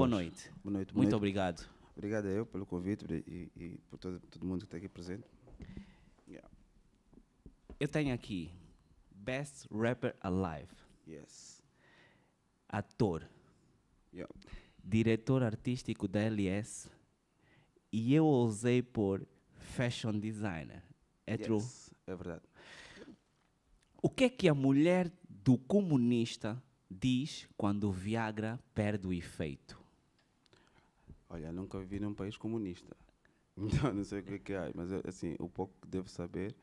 Boa noite. Boa noite. Boa Muito noite. obrigado. Obrigado a eu pelo convite e, e por todo, todo, mundo que está aqui presente. Yeah. Eu tenho aqui Best Rapper Alive. Yes. Ator. Yeah. Diretor artístico da LS. E eu ousei por Fashion Designer. É yes. true? É verdade. O que é que a mulher do comunista diz quando o Viagra perde o efeito? Olha, nunca vivi num país comunista. Então, não sei o que é que há, mas eh, assim, o pouco que devo saber,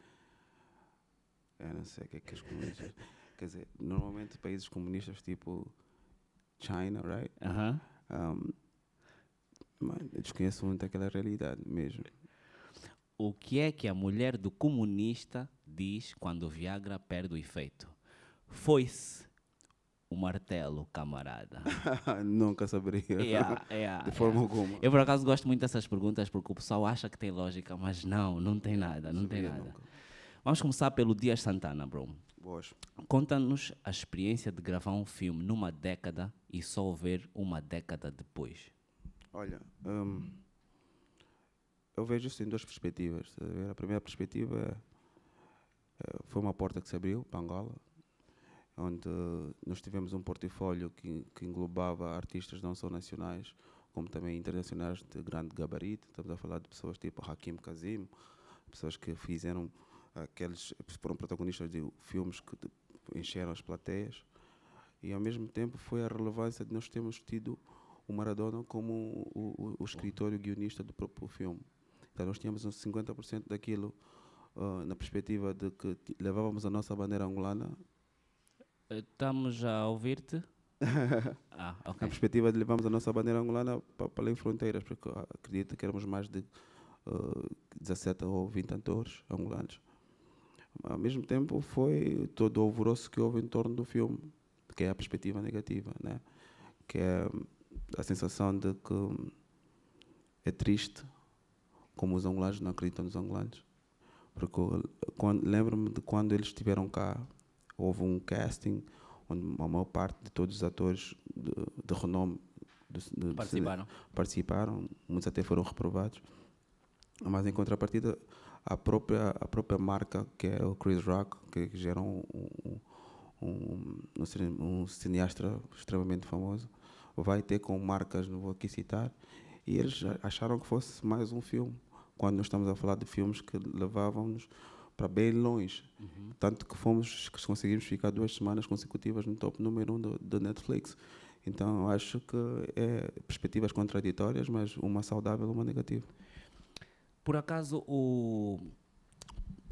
eu não sei o que é que os comunistas. quer dizer, normalmente países comunistas tipo China, right? Aham. Uh -huh. um, eu desconheço muito aquela realidade mesmo. O que é que a mulher do comunista diz quando o Viagra perde o efeito? Foi-se o martelo, camarada? Nunca saberia. Yeah, é, yeah, é, de é. forma yeah. alguma. Eu, por acaso, gosto muito dessas perguntas porque o pessoal acha que tem lógica, mas não, não tem nada, não tem nada. Nunca. Vamos começar pelo Dias Santana, bro. Boas. Conta-nos a experiência de gravar um filme numa década e só ver uma década depois. Olha, hum, eu vejo isso em duas perspectivas. A primeira perspectiva foi uma porta que se abriu para Angola onde nós tivemos um portfólio que, que englobava artistas não só nacionais, como também internacionais de grande gabarito. Estamos a falar de pessoas tipo Hakim Kazim, pessoas que fizeram aqueles foram protagonistas de filmes que encheram as plateias e ao mesmo tempo foi a relevância de nós termos tido o Maradona como o, o, o escritor e guionista do próprio filme. Então nós tínhamos uns 50% daquilo uh, na perspectiva de que levávamos a nossa bandeira angolana Estamos eh, a ouvir-te. ah, okay. A perspectiva de levarmos a nossa bandeira angolana para além fronteiras, porque ah, acredito que éramos mais de uh, eh, 17 ou 20 atores angolanos. Ao mesmo tempo, foi todo o alvoroço que houve em torno do filme, que é a perspectiva negativa, né? que é hum, a sensação de que hum, é triste como os angolanos não acreditam nos angolanos. Porque eh, lembro-me de quando eles estiveram cá houve um casting onde a maior parte de todos os atores de, de renome de, de, participaram. participaram, muitos até foram reprovados. Mas em contrapartida, a própria, a própria marca, que é o Chris Rock, que, que gera um, um, um, um cineasta extremamente famoso, vai ter com marcas, não vou aqui citar, e eles acharam que fosse mais um filme, quando nós estamos a falar de filmes que levavam-nos para bem longe. Uhum. Tanto que fomos, que conseguimos ficar duas semanas consecutivas no top número um do, do Netflix. Então, acho que é perspectivas contraditórias, mas uma saudável, uma negativa. Por acaso, o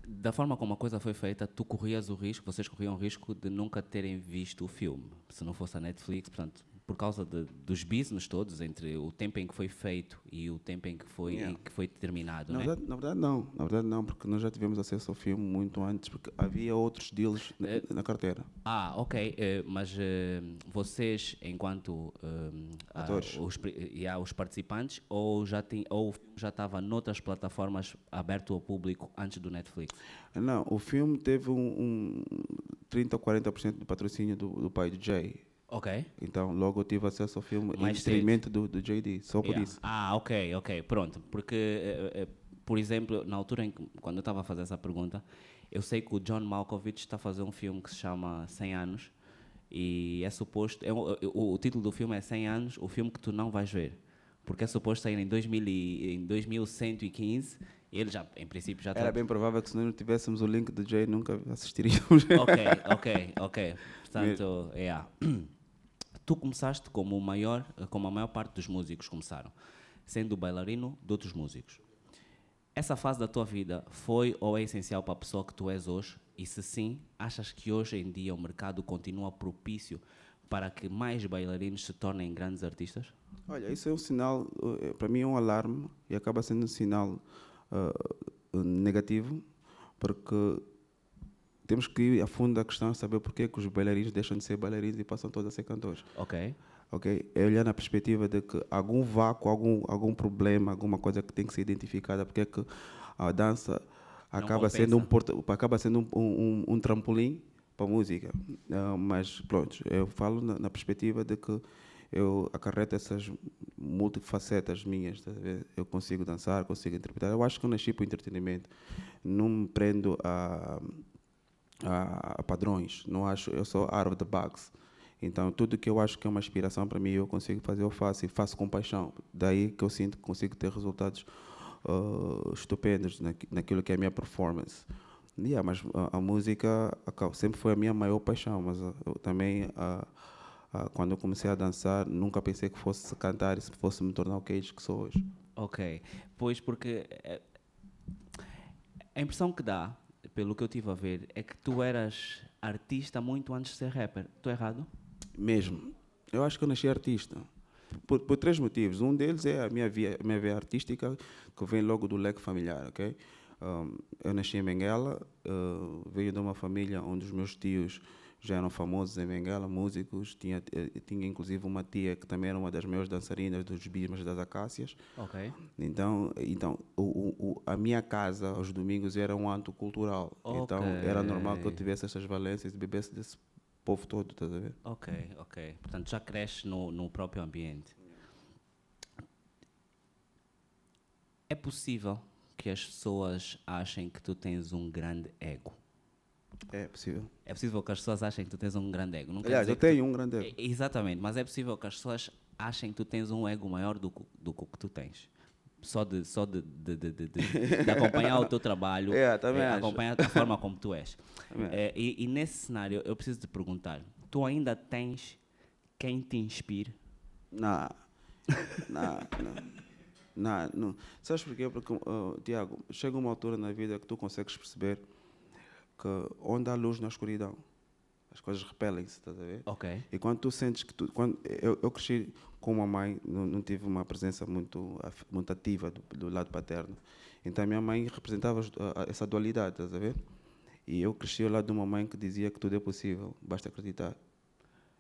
da forma como a coisa foi feita, tu corrias o risco, vocês corriam o risco de nunca terem visto o filme, se não fosse a Netflix, portanto, por causa de, dos business todos, entre o tempo em que foi feito e o tempo em que foi, yeah. que foi terminado, na, né? verdade, na verdade, não. Na verdade, não, porque nós já tivemos acesso ao filme muito antes, porque havia outros deals na, uh, na carteira. Ah, ok. Uh, mas uh, vocês, enquanto Atores. Ah, os, yeah, os participantes, ou já, tem, ou já estava noutras plataformas aberto ao público antes do Netflix? Não, o filme teve um, um 30 ou 40% do patrocínio do, do pai do Jay. Ok. Então, logo eu tive acesso ao filme em detrimento do, do JD, só por yeah. isso. Ah, ok, ok, pronto. Porque, eh, eh, eh, por exemplo, na altura em que, quando eu estava a fazer essa pergunta, eu sei que o John Malkovich está a fazer um filme que se chama 100 Anos e é suposto. É, o, o, título do filme é 100 Anos, o filme que tu não vais ver. Porque é suposto sair em, 2000 e, em 2115 ele já, em princípio, já Era tá... bem provável que se não tivéssemos o link do Jay, nunca assistiríamos. Ok, ok, ok. Portanto, é. Yeah tu começaste como, o maior, como a maior parte dos músicos começaram, sendo bailarino de outros músicos. Essa fase da tua vida foi ou é essencial para a pessoa que tu és hoje? E se sim, achas que hoje em dia o mercado continua propício para que mais bailarinos se tornem grandes artistas? Olha, isso é um sinal, eh, para mim é um alarme e acaba sendo um sinal uh, negativo, porque temos que ir a fundo da questão, saber porquê que os bailarinos deixam de ser bailarinos e passam todos a ser cantores. Ok. Ok? É olhar na perspectiva de que algum vácuo, algum, algum problema, alguma coisa que tem que ser identificada, porque é que a dança acaba sendo um, porto, acaba sendo um, um, um trampolim para a música. Uh, mas pronto, eu falo na, na, perspectiva de que eu acarreto essas multifacetas minhas. Tá eu consigo dançar, consigo interpretar. Eu acho que eu nasci para o entretenimento. Não me prendo a a, a padrões. Não acho, eu sou out of the box. Então, tudo que eu acho que é uma inspiração para mim, eu consigo fazer, eu faço e faço com paixão. Daí que eu sinto que consigo ter resultados uh, estupendos naquilo que é a minha performance. Yeah, mas a, a música sempre foi a minha maior paixão, mas eu também, ah, ah, quando eu comecei a dançar, nunca pensei que fosse cantar e se fosse me tornar o Cage que sou hoje. Ok, pois porque eh, a impressão que dá pelo que eu tive a ver, é que tu eras artista muito antes de ser rapper. Estou errado? Mesmo. Eu acho que eu nasci artista. Por, por, três motivos. Um deles é a minha via, minha via artística, que vem logo do leque familiar, ok? Um, eu nasci em Benguela, uh, venho de uma família onde os meus tios já eram famosos em Bengala, músicos. Tinha, eh, tinha inclusive uma tia que também era uma das maiores dançarinas dos Bismas das Acácias. Ok. Então, então o, o, a minha casa, aos domingos, era um anto cultural. Então, okay. Então, era normal que eu tivesse essas valências e bebesse desse povo todo, estás a ver? Ok, ok. Portanto, já cresce no, no próprio ambiente. É possível que as pessoas achem que tu tens um grande ego. É possível. É possível que as pessoas achem que tu tens um grande ego. Não Aliás, eu tenho tu... um grande ego. É, exatamente, mas é possível que as pessoas achem que tu tens um ego maior do, do que tu tens só de, só de, de, de, de acompanhar o teu trabalho, yeah, é, é acompanhar a forma como tu és. É, e, e, nesse cenário, eu preciso te perguntar: tu ainda tens quem te inspire? Não, não, não. não, não. Sabes porquê? Porque, uh, Tiago, chega uma altura na vida que tu consegues perceber que onde há luz na escuridão, as coisas repelem-se, estás a ver? Ok. E quando tu sentes que tu. Quando, eu, eu cresci com uma mãe, não, não tive uma presença muito, muito ativa do, do lado paterno. Então minha mãe representava essa dualidade, estás a ver? E eu cresci ao lado de uma mãe que dizia que tudo é possível, basta acreditar.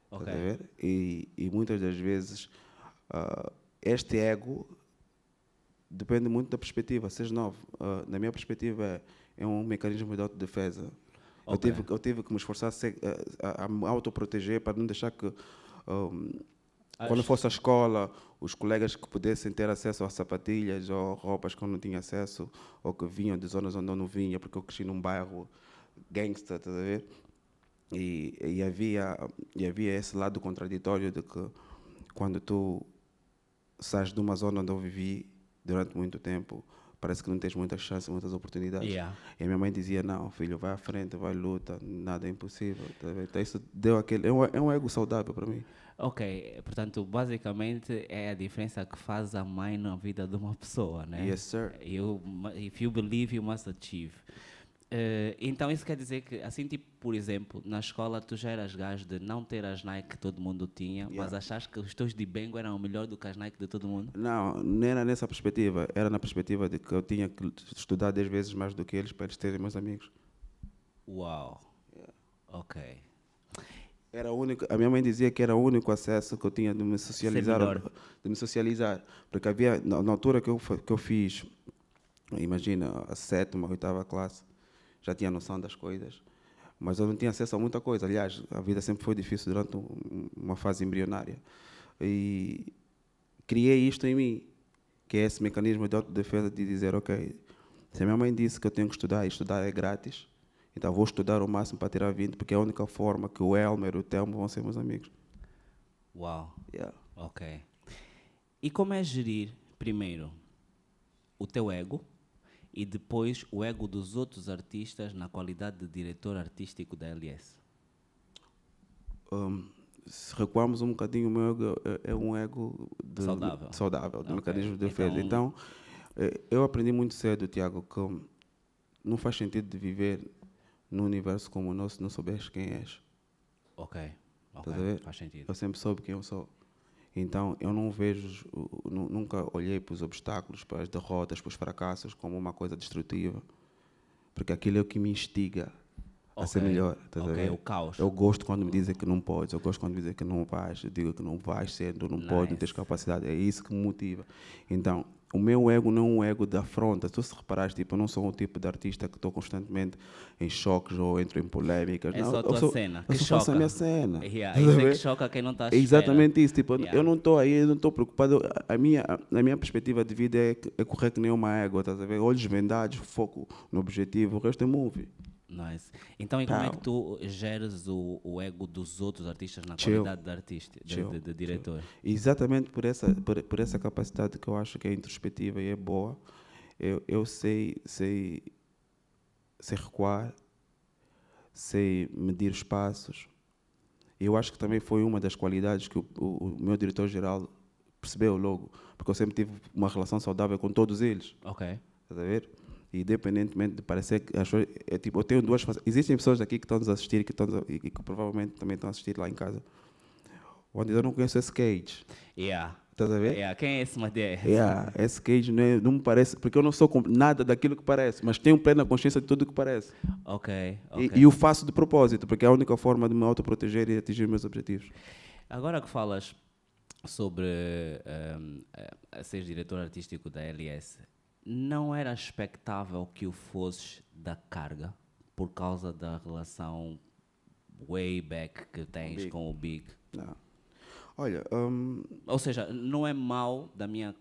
Ok. Estás a ver? E, e muitas das vezes uh, este ego depende muito da perspectiva. Seja novo, uh, na minha perspectiva é é um mecanismo de autodefesa. Okay. Eu, tive, eu tive que me esforçar a, a, a me autoproteger para não deixar que. Um, quando fosse à escola, os colegas que pudessem ter acesso a sapatilhas ou roupas que eu não tinha acesso, ou que vinham de zonas onde eu não vinha, porque eu cresci num bairro gangster, estás a ver? E, e, havia, e havia esse lado contraditório de que quando tu sais de uma zona onde eu vivi durante muito tempo, parece que não tens muitas chances, muitas oportunidades. Yeah. E a minha mãe dizia, não, filho, vai à frente, vai luta, nada é impossível. Tá então isso deu aquele, é um, é um ego saudável para mim. Ok, portanto, basicamente é a diferença que faz a mãe na vida de uma pessoa, né? Yes, sir. You, if you believe, you must achieve. Uh, então isso quer dizer que, assim, tipo, por exemplo, na escola tu já eras gajo de não ter as Nike que todo mundo tinha, yeah. mas achaste que os teus de Bengo eram melhor do que as Nike de todo mundo? Não, não era nessa perspectiva. Era na perspectiva de que eu tinha que estudar 10 vezes mais do que eles para eles terem meus amigos. Uau. Yeah. Ok. Era único, a minha mãe dizia que era o único acesso que eu tinha de me socializar. De me socializar. Porque havia, na, na altura que eu, que eu fiz, imagina, a sétima, a oitava classe, já tinha noção das coisas, mas eu não tinha acesso a muita coisa. Aliás, a vida sempre foi difícil durante uma fase embrionária. E criei isto em mim, que é esse mecanismo de autodefesa de dizer, ok, se a minha mãe disse que eu tenho que estudar, e estudar é grátis, então vou estudar o máximo para tirar 20, porque é a única forma que o Elmer e o Telmo vão ser meus amigos. Uau. Yeah. Ok. E como é gerir, primeiro, o teu ego, e depois o ego dos outros artistas na qualidade de diretor artístico da LS? Um, se recuarmos um bocadinho, o meu ego é, é um ego de, saudável, saudável de okay. mecanismo de então- defesa. Então, então, eu aprendi muito cedo, Tiago, que não faz sentido de viver num universo como o nosso se não souberes quem és. Ok, okay. Faz sentido. Eu sempre soube quem eu sou. Então eu não vejo, nunca olhei para os obstáculos, para as derrotas, para os fracassos como uma coisa destrutiva, porque aquilo é o que me instiga okay. a ser melhor. Tá okay, o caos. Eu gosto quando me dizem que não podes, eu gosto quando me dizem que não vais, eu digo que não vais sendo, não nice. podes, não tens capacidade, é isso que me motiva. Então o meu ego não é um ego da afronta. Tu se reparares tipo, eu não sou o tipo de artista que estou constantemente em choques ou entro em polémicas. É não, só a tua sou, cena. Eu que só faço a minha cena. Yeah, isso é que choca quem não está É exatamente isso. Tipo, yeah. Eu não estou aí, eu não estou preocupado. A minha, a minha perspectiva de vida é, é correr que nem uma égua, estás a ver? Olhos vendados, foco no objetivo, o resto é movie. Nice. Então, e como é tá. que tu geres o, o ego dos outros artistas na Chill. qualidade de artista, de, de, de diretor? Chill. Exatamente por essa, por, por, essa capacidade que eu acho que é introspectiva e é boa, eu, eu sei, sei, sei recuar, sei medir espaços. Eu acho que também foi uma das qualidades que o, o, o meu diretor-geral percebeu logo, porque eu sempre tive uma relação saudável com todos eles. Ok. Estás a ver? independentemente de parecer que as pessoas, é, tipo, eu tenho duas faces. Existem pessoas aqui que estão nos assistir que estão, e, que provavelmente também estão a assistir lá em casa. Onde eu não conheço esse cage. Yeah. Estás a ver? Yeah. Quem é esse Madeira? Yeah. Esse cage não, é, não me parece, porque eu não sou nada daquilo que parece, mas tenho plena consciência de tudo o que parece. Ok. okay. E, e o faço de propósito, porque é a única forma de me autoproteger e atingir meus objetivos. Agora que falas sobre um, ehm, eh, ser diretor artístico da LS, não era expectável que o fosses da carga por causa da relação way back que tens Big. com o Big? Não. Ah. Olha, um... ou seja, não é mal da minha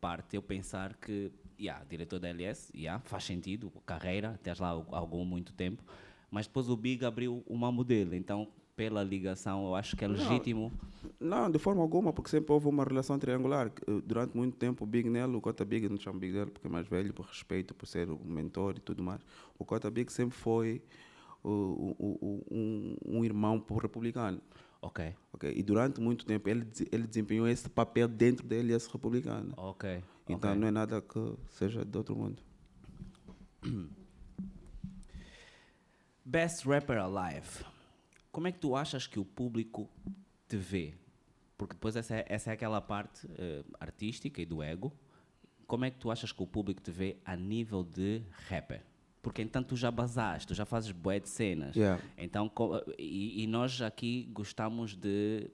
parte eu pensar que, yeah, diretor da LS, yeah, faz sentido, carreira, tens lá algum muito tempo, mas depois o Big abriu uma modelo, então pela ligação, eu acho que é legítimo. Não, não, de forma alguma, porque sempre houve uma relação triangular. Eh, durante muito tempo, o Big Nelo, o Cota Big, não chamo Big Nelo porque é mais velho, por respeito, por ser o mentor e tudo mais. O Cota Big sempre foi o um, um, irmão republicano. Ok. E durante muito tempo ele, ele desempenhou esse papel dentro dele, esse republicano. Ok. Então okay. não é nada que seja de outro mundo. Best Rapper Alive como é que tu achas que o público te vê? Porque depois essa é, essa é aquela parte uh, artística e do ego. Como é que tu achas que o público te vê a nível de rapper? Porque então tu já basaste, tu já fazes bué de cenas. Yeah. Então, e, e nós aqui gostamos de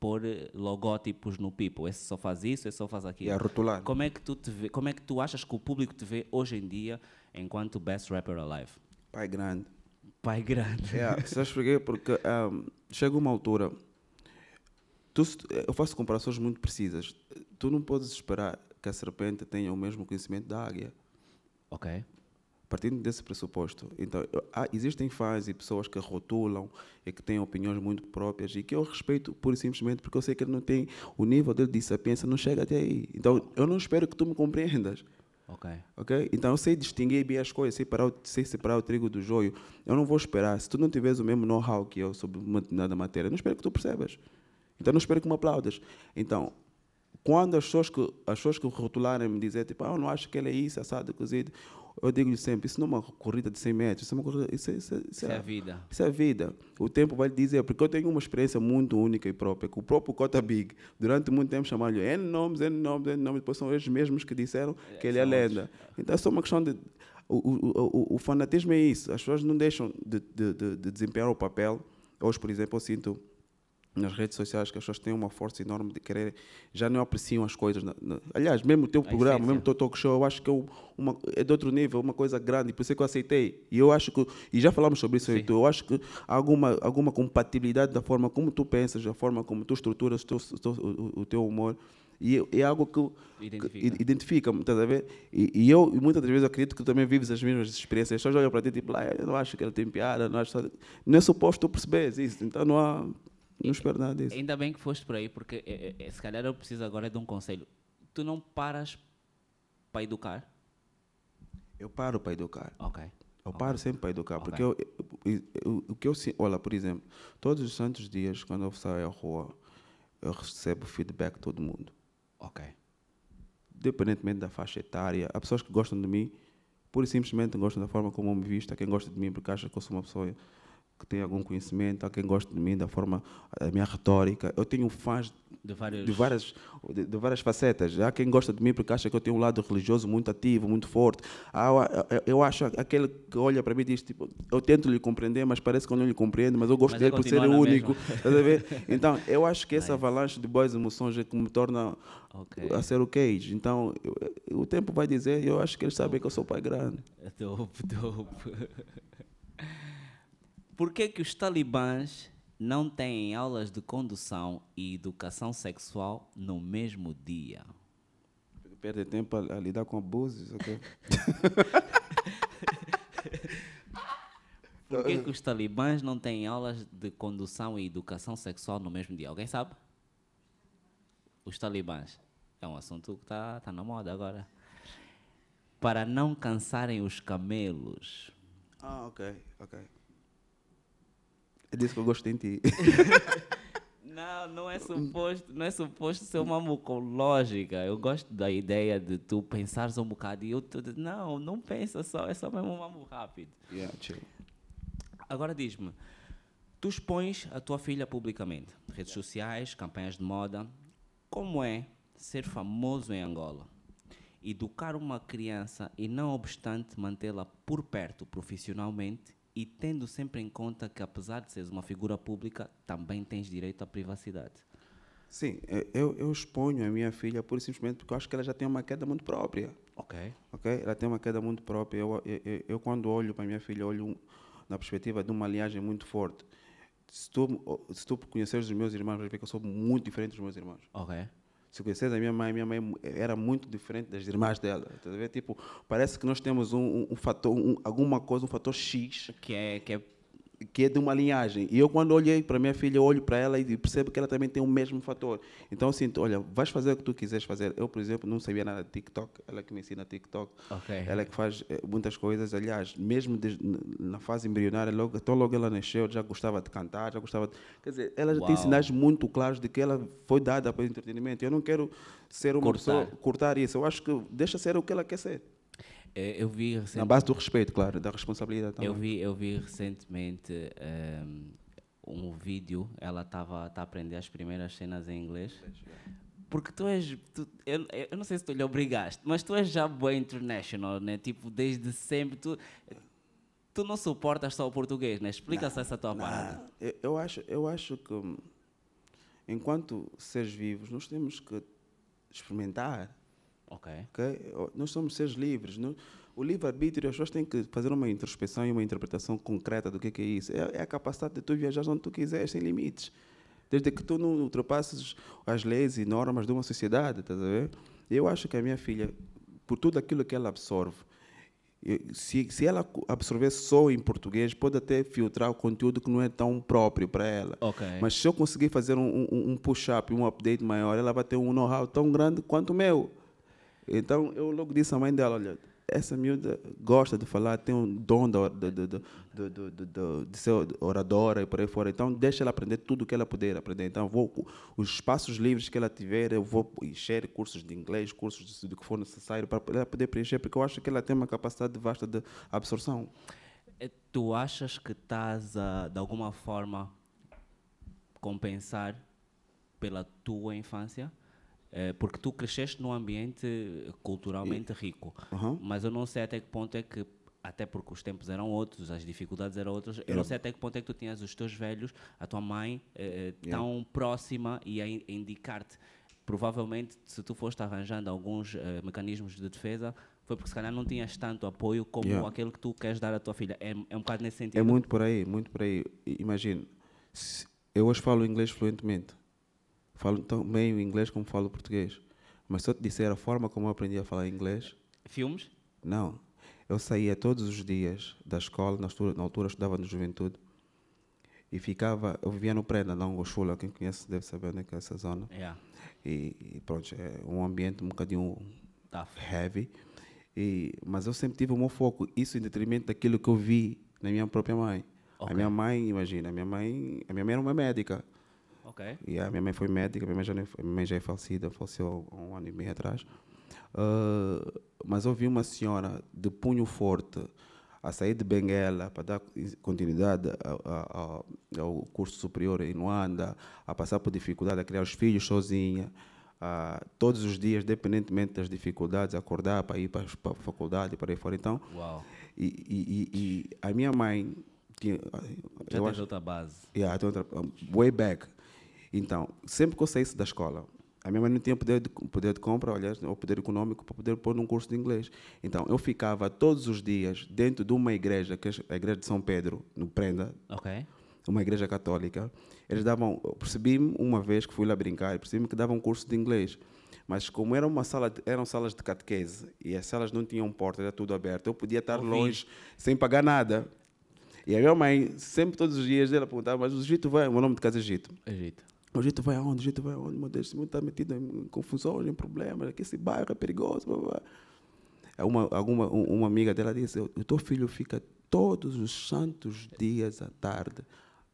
pôr logótipos no people. Esse só faz isso, esse só faz aquilo. É rotular. Como é que tu te vê, como é que tu achas que o público te vê hoje em dia enquanto best rapper alive? Pai grande pai grande. Yeah, é, sabes porquê? Porque um, ah, chega uma altura. Tu, eu faço comparações muito precisas. Tu não podes esperar que a serpente tenha o mesmo conhecimento da águia. Ok. Partindo desse pressuposto. Então, há, ah, existem fãs e pessoas que rotulam e que têm opiniões muito próprias e que eu respeito pura e simplesmente porque eu sei que ele não tem. O nível dele de sapiência não chega até aí. Então, eu não espero que tu me compreendas. Ok. Ok? Então eu sei distinguir bem as coisas, sei, parar, sei separar o trigo do joio. Eu não vou esperar. Se tu não tiveres o mesmo know-how que eu sobre uma determinada matéria, não espero que tu percebas. Então não espero que me aplaudas. Então, quando as pessoas que, as pessoas que rotularem me dizem, tipo, ah, eu não acho que ele é isso, assado, cozido, eu digo sempre, isso não é uma corrida de 100 metros, isso é uma corrida, isso, é, isso, é, isso, isso é, é, a vida. Isso é a vida. O tempo vai dizer, porque eu tenho uma experiência muito única e própria, que o próprio Cota Big, durante muito tempo chamaram-lhe N nomes, N nomes, N nomes, depois são eles mesmos que disseram é, que ele é lenda. Então é só uma questão de... O, o, o, o, fanatismo é isso, as pessoas não deixam de, de, de desempenhar o papel. Hoje, por exemplo, eu sinto nas redes sociais que as pessoas têm uma força enorme de querer, já não apreciam as coisas. Aliás, mesmo o teu programa, mesmo o teu talk show, eu acho que é, uma, é de outro nível, uma coisa grande, por isso é que eu aceitei. E eu acho que, e já falamos sobre isso, eu acho que há alguma, alguma compatibilidade da forma como tu pensas, da forma como tu estruturas o teu, o, o teu humor, e é algo que identifica-me, identifica estás a ver? E, e, eu, muitas das vezes, acredito que tu também vives as mesmas experiências. As pessoas olham para ti tipo, ah, eu não acho que ele tem piada, não acho. Não é suposto tu perceberes isso, então não há disso. Ainda bem que foste por aí, porque é, é, se calhar eu preciso agora de um conselho. Tu não paras para educar? Eu paro para educar. Ok. Eu okay. paro sempre para educar, okay. porque eu, eu, eu, o que eu olha, por exemplo, todos os santos dias, quando eu saio à rua, eu recebo feedback de todo mundo. Ok. Independentemente da faixa etária, há pessoas que gostam de mim, pura e simplesmente gostam da forma como eu me visto, há quem gosta de mim porque acha que eu sou uma pessoa que tem algum conhecimento, há quem goste de mim, da forma, da minha retórica. Eu tenho fãs de, várias, de várias, de, de, várias facetas. Há quem gosta de mim porque acha que eu tenho um lado religioso muito ativo, muito forte. Há, eu acho aquele que olha para mim e diz, tipo, eu tento lhe compreender, mas parece que eu não lhe compreendo, mas eu gosto mas dele por ser único. então, eu acho que essa avalanche de boas emoções é que me torna okay. a ser o Cage. Então, eu, o tempo vai dizer, eu acho que eles sabem que eu sou pai grande. É dope, dope. Por que, que os talibãs não têm aulas de condução e educação sexual no mesmo dia? Perde tempo a, a lidar com abusos. ok? Por que, que os talibãs não têm aulas de condução e educação sexual no mesmo dia? Alguém sabe? Os talibãs. É um assunto que está tá na moda agora. Para não cansarem os camelos. Ah, ok, ok. Eu disse que eu gosto em ti. Não, não é suposto, não é suposto ser uma mucológica. Eu gosto da ideia de tu pensares um bocado e eu tudo não, não pensa só, é só mesmo um mamu rápido. Yeah, Agora diz-me, tu expões a tua filha publicamente, redes sociais, campanhas de moda. Como é ser famoso em Angola? Educar uma criança e não obstante mantê-la por perto profissionalmente e tendo sempre em conta que, apesar de seres uma figura pública, também tens direito à privacidade. Sim, eu, eu exponho a minha filha por simplesmente porque eu acho que ela já tem uma queda muito própria. Ok. Ok, ela tem uma queda muito própria. Eu, eu, eu quando olho para a minha filha, olho na perspectiva de uma linhagem muito forte. Se tu, se tu conheceres os meus irmãos, vais ver que eu sou muito diferente dos meus irmãos. Ok se conheces a minha mãe, minha mãe era muito diferente das irmãs dela. Tá tipo, parece que nós temos um, um, um fator, um, alguma coisa, um fator X. Que é, que é que é de uma linhagem. E eu, quando olhei para minha filha, olho para ela e percebo que ela também tem o mesmo fator. Então, eu sinto, olha, vais fazer o que tu quiseres fazer. Eu, por exemplo, não sabia nada de TikTok. Ela que me ensina TikTok. Okay. Ela que faz eh, muitas coisas. Aliás, mesmo na fase embrionária, logo, tão logo ela nasceu, já gostava de cantar, já gostava de... Quer dizer, ela já Uau. tem sinais muito claros de que ela foi dada para o entretenimento. Eu não quero ser uma cortar. pessoa... Cortar isso. Eu acho que deixa ser o que ela quer ser. Eh, eu vi Na base do respeito, claro, da responsabilidade também. Eu vi, eu vi recentemente um, eh, um vídeo, ela estava tá a aprender as primeiras cenas em inglês. Porque tu és. Tu, eu, eu não sei se tu lhe obrigaste, mas tu és já bem international, né? Tipo, desde sempre. Tu, tu não suportas só o português, né? Explica-se essa tua não. parada. Eu, eu, acho, eu acho que, hum, enquanto seres vivos, nós temos que experimentar Okay. ok. Nós somos seres livres. Não? O livre-arbítrio, as pessoas têm que fazer uma introspeção e uma interpretação concreta do é que é, isso. É, é, a capacidade de tu viajar onde tu quiseres, sem limites. Desde que tu não ultrapasses as leis e normas de uma sociedade, estás a ver? Eu acho que a minha filha, por tudo aquilo que ela absorve, se, se ela absorver só em português, pode até filtrar o conteúdo que não é tão próprio para ela. Okay. Mas se eu conseguir fazer um, um, um push-up, um update maior, ela vai ter um know-how tão grande quanto o meu. Então, eu logo disse à mãe dela, olha, essa miúda gosta de falar, tem um dom da, de, de, de, de, ser oradora e por aí fora. Então, deixa ela aprender tudo o que ela puder aprender. Então, vou, os espaços livres que ela tiver, eu vou encher cursos de inglês, cursos de, do que for necessário para ela poder preencher, porque eu acho que ela tem uma capacidade vasta de absorção. É, tu achas que estás, de alguma forma, compensar pela tua infância? Eh, porque tu cresceste num ambiente eh, culturalmente rico, uhum. mas eu não sei até que ponto é que até porque os tempos eram outros, as dificuldades eram outras. Eu não sei até que ponto é que tu tinhas os teus velhos, a tua mãe, eh, eh tão yeah. próxima e a indicar-te. Provavelmente, se tu foste arranjando alguns eh, mecanismos de defesa, foi porque se calhar não tinhas tanto apoio como yeah. aquele que tu queres dar à tua filha. É, é um bocado nesse é sentido. É muito por aí, muito por aí. Imagino, eu hoje falo inglês fluentemente. Falo tão bem o inglês como falo o português. Mas se eu te disser a forma como eu aprendi a falar inglês. Filmes? Não. Eu saía todos os dias da escola, na altura, na altura estudava no Juventude, e ficava. Eu vivia no Prenda, na Angochula, quem conhece deve saber onde é que é essa zona. Yeah. E, e, pronto, é um ambiente um bocadinho Tough. heavy. E, mas eu sempre tive o meu foco, isso em detrimento daquilo que eu vi na minha própria mãe. Okay. A minha mãe, imagina, a minha mãe, a minha mãe era uma médica. Ok. E a minha mãe foi médica, minha mãe já, minha mãe já é falecida, faleceu há um ano e meio atrás. Uh, mas vi uma senhora de punho forte a sair de Benguela para dar continuidade a, a, ao curso superior em Luanda, a passar por dificuldade, a criar os filhos sozinha, a, todos os dias, independentemente das dificuldades, acordar para ir para, para a faculdade, para ir fora. Então, e, e, e, e, a minha mãe. Tinha, Já tens outra base. Yeah, outra, way back. Então, sempre que eu saísse da escola, a minha mãe não tinha poder de, poder de compra, aliás, ou poder econômico para poder pôr num curso de inglês. Então, eu ficava todos os dias dentro de uma igreja, que é a igreja de São Pedro, no Prenda, okay. uma igreja católica. Eles davam, percebi-me uma vez que fui lá brincar, percebi-me que davam um curso de inglês. Mas como era uma sala, eram salas de catequese e as salas não tinham porta, era tudo aberto, eu podia estar longe sem pagar nada. E a minha mãe, sempre, todos os dias, ela perguntava, mas o Egito vai, o meu nome de casa é Egito. Egito. O jeito vai aonde? O jeito vai aonde? Meu Deus, esse mundo está metido em confusões, em problemas. Aqui esse bairro é perigoso. Blá, blá. É uma, alguma, uma amiga dela disse: O teu filho fica todos os santos dias à tarde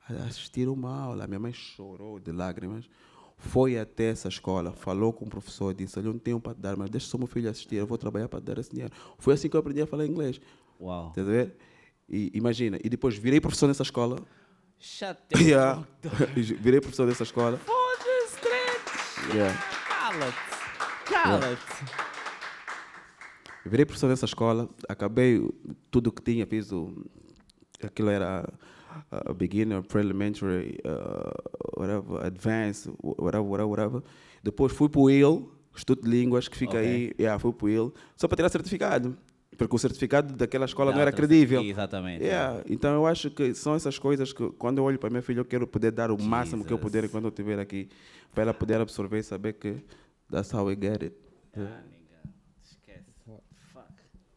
a assistir uma aula. A Minha mãe chorou de lágrimas. Foi até essa escola, falou com o professor, disse: Olha, eu não tenho para dar, mas deixa só meu filho assistir, eu vou trabalhar para dar esse dinheiro. Foi assim que eu aprendi a falar inglês. Uau! Tá e, imagina, e depois virei professor nessa escola Chateu. Yeah. Virei professor dessa escola. Foda-se, stretch. Yeah. Cala-te. Cala-te. Yeah. Virei professor dessa escola, acabei tudo que tinha, fiz o, aquilo era uh, beginner, preliminary, uh, whatever, advanced, whatever, whatever, whatever. Depois fui para o IL, estudo de línguas, que fica okay. aí, yeah, fui para o IL, só para tirar certificado porque o certificado daquela escola da não era credível. Exatamente. Yeah. É. Então eu acho que são essas coisas que quando eu olho para minha filha eu quero poder dar o Jesus. máximo que eu puder quando eu estiver aqui, para ela poder absorver e saber que that's how we get it. Ah, yeah.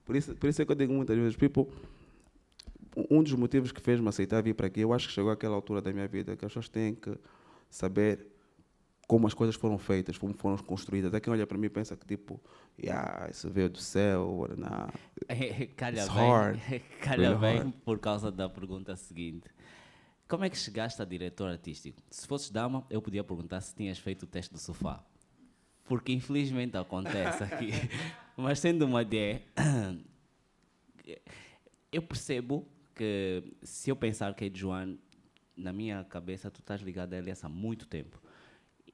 Por isso, por isso é que eu digo muitas vezes, people, um dos motivos que fez-me aceitar vir para aqui, eu acho que chegou àquela altura da minha vida que as pessoas têm que saber como as coisas foram feitas, como foram construídas. Até quem olha para mim pensa que tipo, yeah, isso veio do céu, nah, calha it's bem, hard. Calha really bem hard. por causa da pergunta seguinte. Como é que chegaste a diretor artístico? Se fosses dama, eu podia perguntar se tinhas feito o teste do sofá. Porque infelizmente acontece aqui. Mas sendo uma D, eu percebo que se eu pensar que é Joan, na minha cabeça tu estás ligado a Elias há muito tempo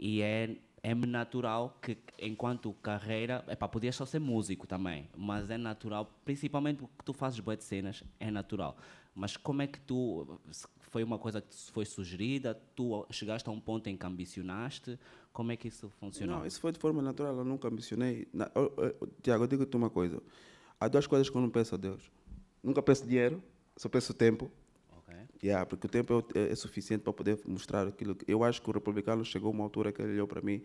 e é é-me natural que, enquanto carreira, é para podias só ser músico também, mas é natural, principalmente porque tu fazes boas cenas, é natural. Mas como é que tu, foi uma coisa que te foi sugerida, tu chegaste a um ponto em que ambicionaste, como é que isso funcionou? Não, isso foi de forma natural, eu nunca ambicionei. Tiago, eu digo-te uma coisa, há duas coisas que eu não peço a oh Deus. Nunca peço dinheiro, só peço tempo Yeah, porque o tempo é, é, é, suficiente para poder mostrar aquilo. Que, eu acho que o republicano chegou a uma altura que ele olhou para mim,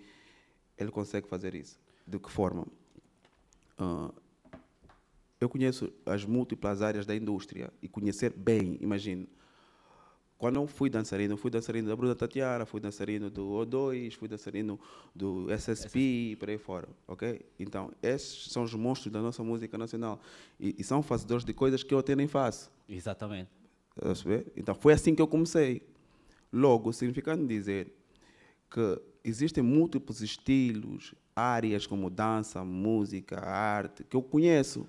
ele consegue fazer isso. De que forma? Uh, eu conheço as múltiplas áreas da indústria e conhecer bem, imagino. Quando eu fui dançarino, fui dançarino da Bruna Tatiara, fui dançarino do O2, fui dançarino do SSP e por aí fora, ok? Então, esses são os monstros da nossa música nacional e, e são fazedores de coisas que eu até nem faço. Exatamente. Então foi assim que eu comecei. Logo, significando dizer que existem múltiplos estilos, áreas como dança, música, arte, que eu conheço.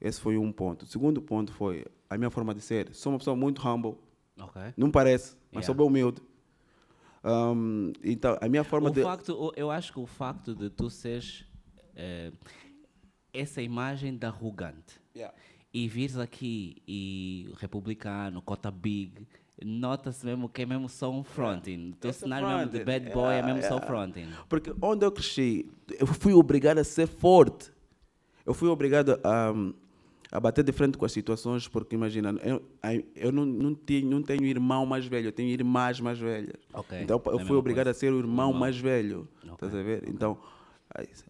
Esse foi um ponto. O segundo ponto foi a minha forma de ser. Sou uma pessoa muito humble. Okay. Não parece, mas yeah. sou bem humilde. Um, então, a minha forma o de. Facto, eu acho que o facto de tu seres. É, essa imagem de arrogante. Yeah. E vires aqui e republicano, cota big, nota-se mesmo que é mesmo só um fronting. É. O teu é cenário mesmo de bad boy yeah, é mesmo yeah. É, só fronting. Porque onde eu cresci, eu fui obrigado a ser forte. Eu fui obrigado a, a bater de frente com as situações, porque imagina, eu, eu não, não, tenho, não tenho irmão mais velho, eu tenho irmãs mais velhas. Okay. Então eu é fui obrigado coisa. a ser o irmão, irmão. mais velho. Okay. Estás a ver? Então,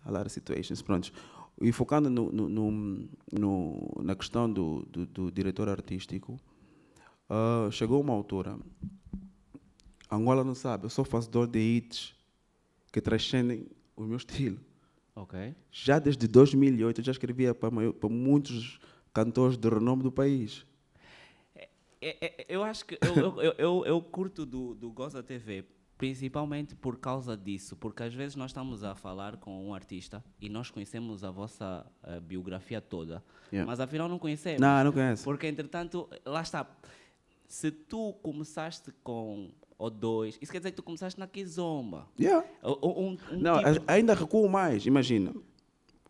a lot of situations, pronto. E focando no, no, no, na questão do, do, do diretor artístico, uh, chegou uma altura, Angola não sabe, eu sou fazedor de hits que transcendem o meu estilo. Já desde 2008 eu já escrevia para, muitos cantores de renome do país. É, é, é eu acho que eu, eu, eu, eu curto do, do Goza TV Principalmente por causa disso, porque às vezes nós estamos a falar com um artista e nós conhecemos a vossa eh, biografia toda, yeah. mas afinal não conhecemos. Não, não Porque entretanto, lá está. Se tu começaste com o dois, isso quer dizer que tu começaste na Kizomba. Yeah. Um, um não, tipo... ainda recuo mais, imagina.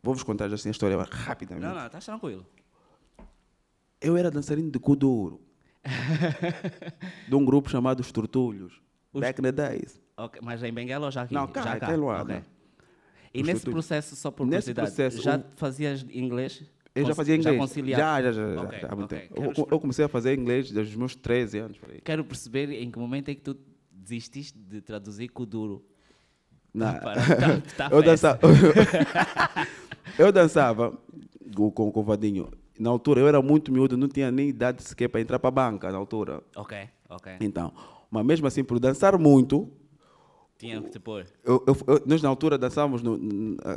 Vou-vos contar assim a história rapidamente. Não, não, estás tranquilo. Eu era dançarino de Kuduro, de um grupo chamado Os Tortulhos. Os... Back in the days. Okay, mas em Benguela ou já aqui? Não, cá, já cá. em Luanda. Okay. E Os nesse processo, só por nesse curiosidade, já fazias inglês? Eu já fazia inglês. Já conciliava? Já, já, já. Okay, já, já okay. eu, eu, comecei a fazer inglês desde os meus 13 anos. Quero perceber em que momento é que tu desististe de traduzir Kuduro. Não. Para, tá, tá eu, dançava, eu dançava com, com, com o Vadinho. Na altura eu era muito miúdo, não tinha nem idade sequer para entrar para a banca na altura. Ok, ok. Então, mas mesmo assim, por dançar muito. Tinha que te pôr. Eu, eu, eu, nós, na altura, dançávamos no,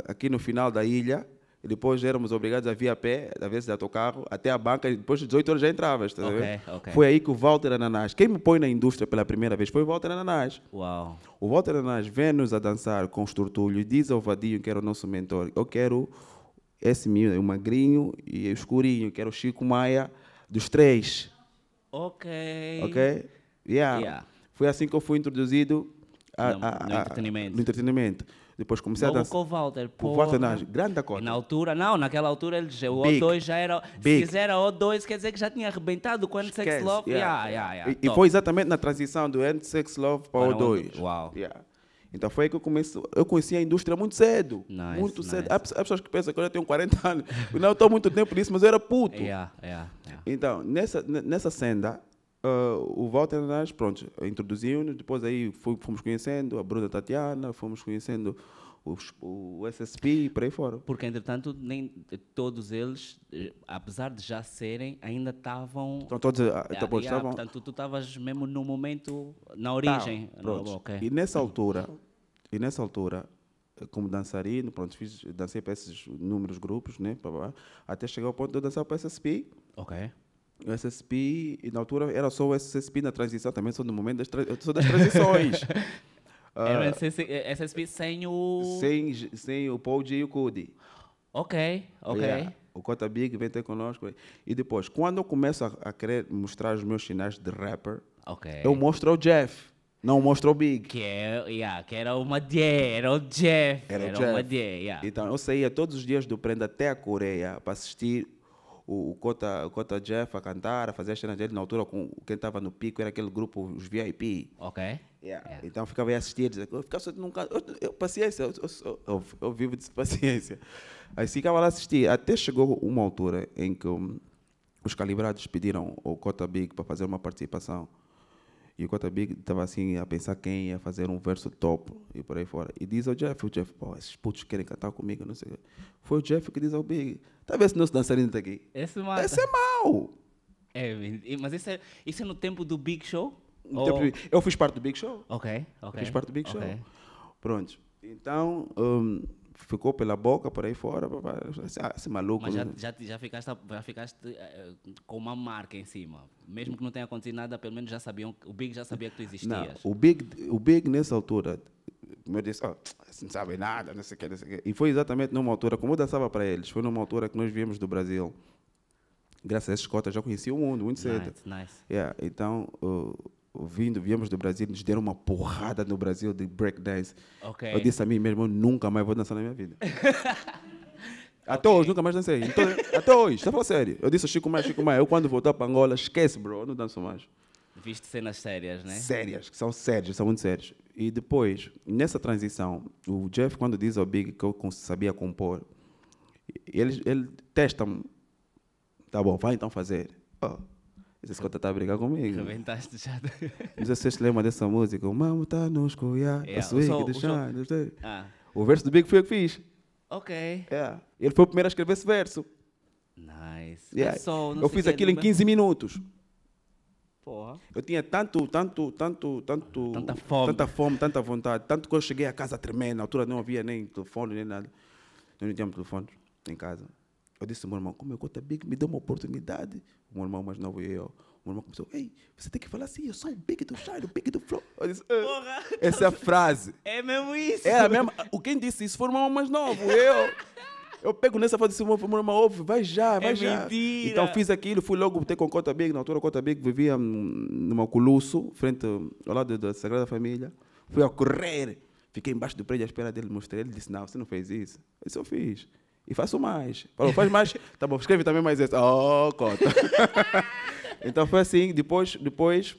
aqui no final da ilha, e depois éramos obrigados a vir a pé, às vezes de autocarro, até a banca, e depois de 18 horas já entravas. Tá okay, okay. Foi aí que o Walter Ananás, quem me põe na indústria pela primeira vez foi o Walter Ananás. Uau. O Walter Ananás vem-nos a dançar com os tortulhos, diz ao Vadinho que era o nosso mentor: Eu quero esse miúdo, é o magrinho e é o escurinho, que era o Chico Maia, dos três. Ok. Ok? Yeah. yeah. Foi assim que eu fui introduzido a, no, a, no a, entretenimento. no entretenimento. Depois comecei Logo a dançar. com o Walter. O Walter grande acordo. Na altura, não, naquela altura ele, o Big. O2 já era. Big. Se quiser O2, quer dizer que já tinha arrebentado com o End Sex Love. Yeah. Yeah, yeah, e, e, foi exatamente na transição do End Sex Love para, O2. O2. Uau. Então foi aí que eu comecei. Eu conheci a indústria muito cedo. Nice, muito nice. cedo. Há, há, pessoas que pensam que eu já tenho 40 anos. não estou muito tempo nisso, mas eu era puto. Então, nessa, nessa senda, Uh, o Walter Andrade, pronto, introduziu-nos, depois aí fomos conhecendo a Bruna Tatiana, fomos conhecendo os, o SSP e por aí fora. Porque, entretanto, nem todos eles, eh, apesar de já serem, ainda estavam... Então, todos depois ah, então, ah, estavam... Portanto, tu estavas mesmo no momento, na origem. Tá, pronto. No, okay. E nessa altura, e nessa altura, como dançarino, pronto, fiz, dancei para esses números grupos, né, até chegar ao ponto de eu dançar para o SSP. Ok o SSP, e na altura era só o SSP na transição, também sou no momento das, tra sou das transições. uh, era o SSP, SSP sem o. Sem, sem o Paul G e o Cody. Ok, ok. Yeah. É, o Cota Big vem ter connosco. E depois, quando eu começo a, a querer mostrar os meus sinais de rapper, okay. eu mostro ao Jeff. Não mostro o Big. Que, é, yeah, que era uma D, era o Jeff. Era, era o Jeff. uma D, yeah. Então eu saía todos os dias do Prenda até a Coreia para assistir o, o, Cota, o Cota Jeff a cantar, a fazer as cenas dele na altura com quem estava no pico, era aquele grupo, os VIP. Ok. Yeah. Yeah. Então ficava aí assistir, eu ficava só num canto, eu, eu, paciência, eu, eu, eu, eu vivo de paciência. Aí ficava lá assistir, até chegou uma altura em que hum, os calibrados pediram ao Cota Big para fazer uma participação. E o Big estava assim a pensar quem ia fazer um verso top e por aí fora. E diz ao Jeff, o Jeff, pô, esses putos querem cantar comigo, não sei o quê. Foi o Jeff que diz ao Big, tá vendo esse nosso dançarino está aqui? Esse, é mata. esse é mau! É, mas isso é, isso é no tempo do Big Show? Ou... Eu fiz parte do Big Show. Ok, ok. Fiz parte do Big okay. Show. Pronto. Então, um, ficou pela boca, por aí fora. Papai. Ah, esse maluco. Mas já, já, já, ficaste, já ficaste uh, com uma marca em cima. Mesmo que não tenha acontecido nada, pelo menos já sabiam, o Big já sabia que tu existias. Não, o, Big, o Big, nessa altura, eu disse, oh, não sabe nada, não sei o que, não sei o que. E foi exatamente numa altura, como eu dançava para eles, foi numa altura que nós viemos do Brasil. Graças a esses cotas, já conhecia o mundo muito cedo. Nice, nice. Yeah, então, uh, vindo, viemos do Brasil, nos deram uma porrada no Brasil de breakdance. Okay. Eu disse a mim mesmo, nunca mais vou dançar na minha vida. Até okay. hoje, nunca mais dancei. Então, até hoje, está falando sério. Eu disse ao Chico Maia, Chico Maia, eu quando voltar para Angola, esquece, bro, eu não danço mais. Viste cenas sérias, né? Sérias, que são sérias, são muito sérias. E depois, nessa transição, o Jeff, quando diz ao Big que eu sabia compor, ele, ele testa-me. Tá bom, vai então fazer. Oh, você cota está a brigar comigo. Rebentaste já. Mas você se vocês lembram dessa música. O mamo está yeah, é, a swing de chá. o verso do Big foi o que fiz. Ok. Yeah. É, ele foi o primeiro a escrever esse verso. Nice. Yeah. É só, eu fiz aquilo em 15 minutos. Porra. Eu tinha tanto, tanto, tanto, tanto. Tanta fome. Tanta fome, tanta vontade. Tanto que eu cheguei a casa tremendo. Na altura não havia nem telefone, nem nada. Eu não tinha telefone em casa. Eu disse ao meu irmão, como o Cota big, me deu uma oportunidade. O meu irmão mais novo e eu. O meu irmão começou, ei, você tem que falar assim, eu sou o big do Shine, o big do Flow. Eu disse, ah. Porra, essa é a frase. É mesmo isso. É a mesma. O quem disse isso foi o meu irmão mais novo, eu. Eu pego nessa foto e disse, assim, meu irmão, ouve, vai já, é vai é já. Mentira. Então fiz aquilo, fui logo ter com Cota Big. Na altura, Cota Big vivia numa Coluço, frente ao lado da Sagrada Família. Fui a correr. Fiquei embaixo do prédio à espera dele, mostrei. Ele disse, não, você não fez isso. Eu disse, eu fiz e faço mais. Falou, faz mais? tá bom, escreve também mais esse. Oh, cota. então foi assim, depois, depois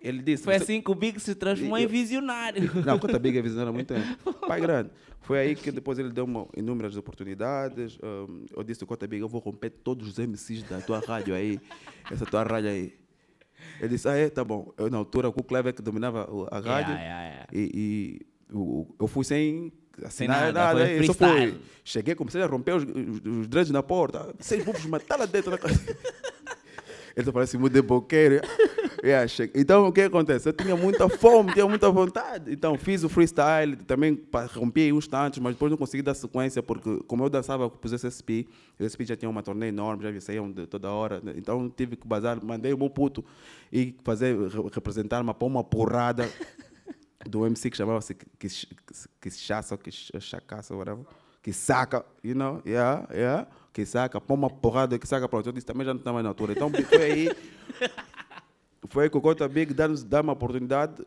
ele disse. Foi assim que o Big se transformou eu, em visionário. Não, conta Big é visionário há muito tempo. Pai grande. Foi aí que depois ele deu uma, inúmeras oportunidades. Um, eu disse, conta Big, eu vou romper todos os MCs da tua rádio aí. Essa tua rádio aí. Ele disse, ah, é, tá bom. Eu, na altura, o Clever é que dominava a rádio. Yeah, yeah, yeah. E, e eu, eu fui sem assim, nada, nada, foi isso é, foi. Cheguei, comecei a romper os, os, os dreads na porta. Vocês vão matar lá dentro da casa. Ele parece muito assim, deboqueiro. yeah, então, o que acontece? Eu tinha muita fome, tinha muita vontade. Então, fiz o freestyle, também rompi uns tantos, mas depois não consegui dar sequência, porque como eu dançava com os SSP, os SSP já tinham uma turnê enorme, já saiam toda hora. Né? Então, tive que bazar, mandei o meu puto e fazer, representar para uma porrada do MC que chamava-se Kishaça ou Chacaça, whatever. Que saca, you know, yeah, yeah. Que saca, põe uma porrada, que saca, pronto. Eu disse, também já não está mais na altura. Então foi aí, foi aí que o Cota Big dá-nos dá uma oportunidade,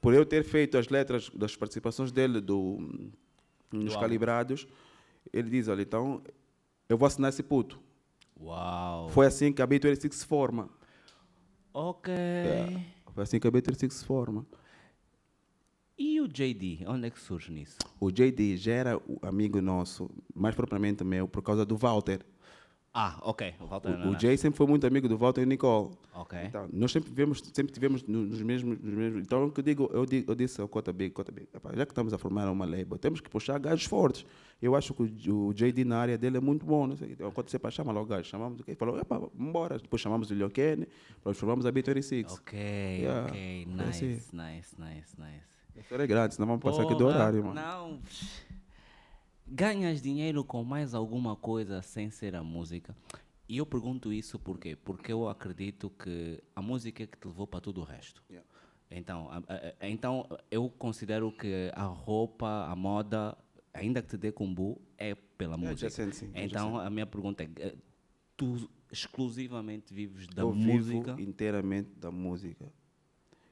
por eu ter feito as letras das participações dele do, nos Uau. Calibrados, ele diz, olha, então eu vou assinar esse puto. Uau! Foi assim que a B26 forma. Ok. É, foi assim que a B26 forma. E o JD, onde é que surge nisso? O JD já era amigo nosso, mais propriamente meu, por causa do Walter. Ah, ok. O, Walter, o, não, o Jay sempre foi muito amigo do Walter e Nicole. Ok. Então, nós sempre tivemos, sempre tivemos nos, mesmos, nos mesmos. Então, eu, digo, eu, digo, eu disse ao Cota B, Cota B já que estamos a formar uma label, temos que puxar gajos fortes. Eu acho que o, o JD na área dele é muito bom. Não sei, então, o Cota disse, chama logo o gajo. Chamamos o quê? Ele falou, embora. Depois chamamos o Leo nós formamos a B26. Ok, yeah. ok. Assim. Nice, nice, nice, nice. Doutora é grátis, não vamos passar aqui do horário, mano. Não. Ganhas dinheiro com mais alguma coisa sem ser a música? E eu pergunto isso por quê? Porque eu acredito que a música é que te levou para tudo o resto. Yeah. Então, a, a, então, eu considero que a roupa, a moda, ainda que te dê combo, é pela é música. sim, então, a minha pergunta é: eh, tu exclusivamente vives da eu música? Vivo inteiramente da música.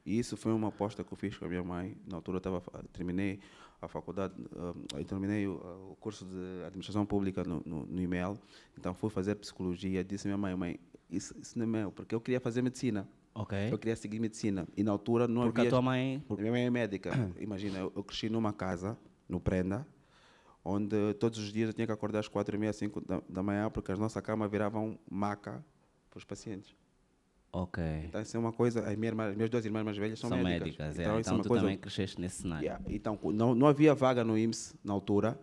E isso foi uma aposta que eu fiz com a minha mãe. Na altura eu tava, terminei a faculdade, uh, terminei o, uh, o, curso de administração pública no, no, no e-mail. Então fui fazer psicologia. Disse à minha mãe, mãe, isso, isso não é meu, porque eu queria fazer medicina. ok Eu queria seguir medicina. E na altura não porque havia... Porque a tua mãe... Porque... Minha mãe é médica. Imagina, eu, eu cresci numa casa, no Prenda, onde todos os dias eu tinha que acordar às quatro e meia, cinco da, da manhã, porque a nossa cama viravam maca para os pacientes. Ok. Então, isso é uma coisa. As minhas, minhas duas irmãs mais velhas são, são médicas. médicas é. Então, é então tu coisa, também cresceste nesse cenário. Yeah, então, não, não havia vaga no IMSS na altura.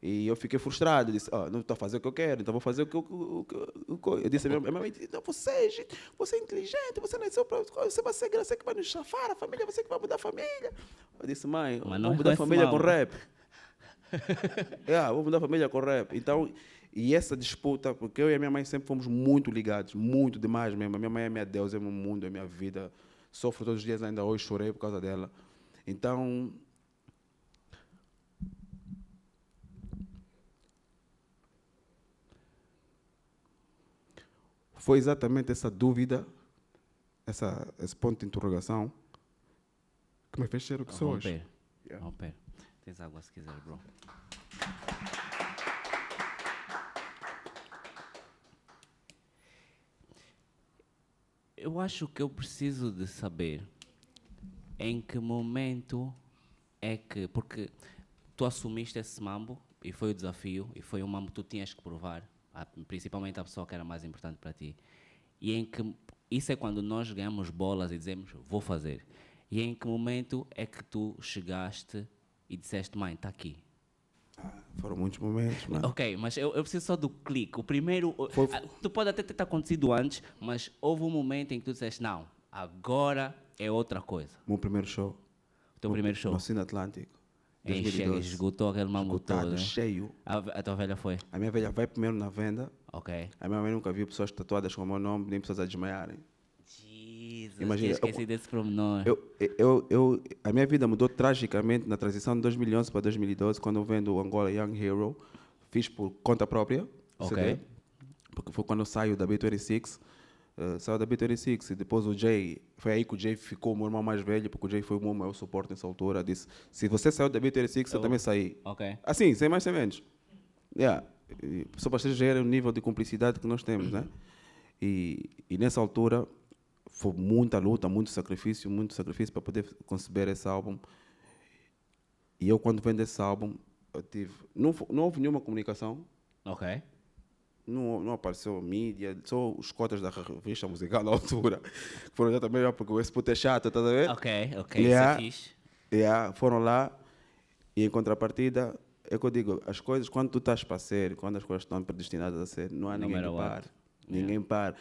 E eu fiquei frustrado. Disse: oh, Não estou a fazer o que eu quero, então vou fazer o que eu. O, o, eu disse a minha mãe: não, você, é você é inteligente, você nasceu para. Você vai ser grande, você que vai nos chafar a família, você que vai mudar a família. Eu disse: Mãe, vou mudar a família mal. com né? rap. yeah, vou mudar a família com rap. Então, e essa disputa, porque eu e a minha mãe sempre fomos muito ligados, muito demais mesmo. A minha mãe é minha deusa, é meu mundo, é minha vida. Sofro todos os dias, ainda hoje chorei por causa dela. Então. Foi exatamente essa dúvida, essa, esse ponto de interrogação, que me fez ser o que sou hoje. Yeah. Tens água se quiser, bro. Eu acho que eu preciso de saber em que momento é que. Porque tu assumiste esse mambo e foi o desafio, e foi um mambo que tu tinhas que provar, principalmente a pessoa que era mais importante para ti. E em que. Isso é quando nós ganhamos bolas e dizemos, vou fazer. E em que momento é que tu chegaste e disseste, mãe, está aqui, foram muitos momentos, mano. Né? Ok, mas eu, eu preciso só do clique. O primeiro. Foi... Tu pode até ter acontecido antes, mas houve um momento em que tu disseste, não, agora é outra coisa. Meu primeiro show. O teu meu, primeiro show? No Cine Atlântico. 2012. Esgotou aquele mambo todo. Né? cheio. A, a, tua velha foi? A minha velha vai primeiro na venda. Ok. A minha mãe nunca viu pessoas tatuadas com o meu nome, nem pessoas a desmaiarem. Imagina, esqueci eu, desse promenor. Eu, eu, eu, a minha vida mudou tragicamente na transição de 2011 para 2012, quando eu vendo o Angola Young Hero. Fiz por conta própria, ok CD, porque foi quando eu saio da B26. Uh, eh, saiu da B36 e depois o Jay, foi aí que o Jay ficou meu irmão mais velho, porque o Jay foi o meu maior suporte nessa altura. Disse: Se você saiu da B36, eu, eu também saí. Ok. Assim, sem mais, sem menos. Yeah. Só para vocês verem o nível de cumplicidade que nós temos, né? E, e nessa altura foi muita luta, muito sacrifício, muito sacrifício para poder conceber esse álbum. E eu, quando vendo esse álbum, eu tive. Não, não houve nenhuma comunicação. Ok. Não, não apareceu mídia, só os cotas da revista musical na altura. Foram até também, porque esse puto é chato, estás a ver? Ok, ok, yeah, isso é yeah, é, é, Foram lá e, em contrapartida, é que eu digo: as coisas, quando tu estás para ser, quando as coisas estão predestinadas a ser, não há ninguém que pare. Ninguém yeah. para.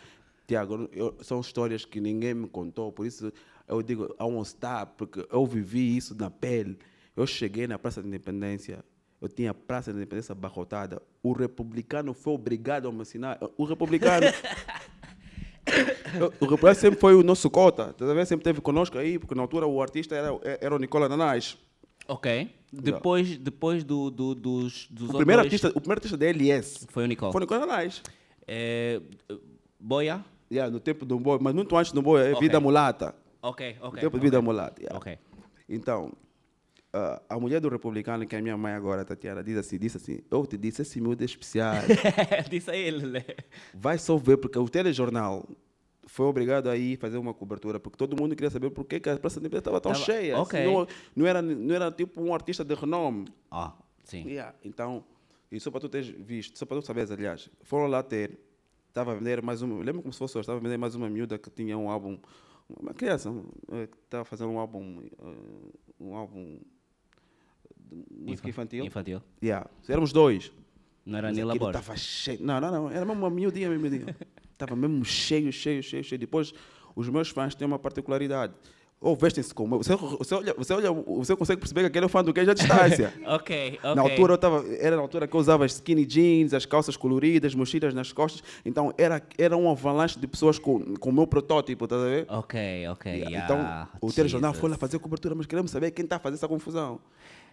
Tiago, eu, são histórias que ninguém me contou, por isso eu digo, a um stop, porque eu vivi isso na pele. Eu cheguei na Praça da Independência, eu tinha a Praça da Independência abarrotada, o republicano foi obrigado a me assinar. o republicano... o republicano sempre foi o nosso cota, tá sempre teve conosco aí, porque na altura o artista era, era o Nicola Nanás. Ok. Depois, depois do, do, dos, dos o primeiro artista O primeiro artista da LS foi o Nicola. Foi o Nicola Nanás. É, boia? Yeah, no tempo do boi, mas muito antes do boi, é okay. vida mulata. Ok, ok. No tempo okay. de vida mulata. Yeah. Ok. Então, uh, a mulher do republicano, que é minha mãe agora, Tatiana, diz assim, disse assim, eu te disse, esse miúdo é especial. disse a ele. Né? Vai só ver, porque o telejornal foi obrigado a ir fazer uma cobertura, porque todo mundo queria saber por que a Praça de estava tão tava, cheia. Ok. Assim, não, não, era, não era tipo um artista de renome. Ah, sim. Yeah, então, e só para tu teres visto, só para tu saberes, aliás, foram lá ter estava a vender mais uma. Lembro como se fosse hoje, estava a vender mais uma miúda que tinha um álbum. Uma criança eh, que estava fazendo um álbum. Eh, um álbum. De música infantil. Infantil. Yeah. Éramos dois. Não era Nila Borges. Estava cheio. Não, não, não. Era mesmo uma miudinha, miudinha. Estava mesmo cheio, cheio, cheio, cheio. Depois, os meus fãs têm uma particularidade ou vestem-se como eu. Você, você, olha, você, olha, você consegue perceber que aquele é um fã do queijo à distância. ok, ok. Na altura eu tava, era na altura que eu usava skinny jeans, as calças coloridas, mochilas nas costas. Então era, era um avalanche de pessoas com, com o meu protótipo, tá a ver? Ok, ok. Yeah. Então o o telejornal foi lá fazer cobertura, mas queremos saber quem está a fazer essa confusão.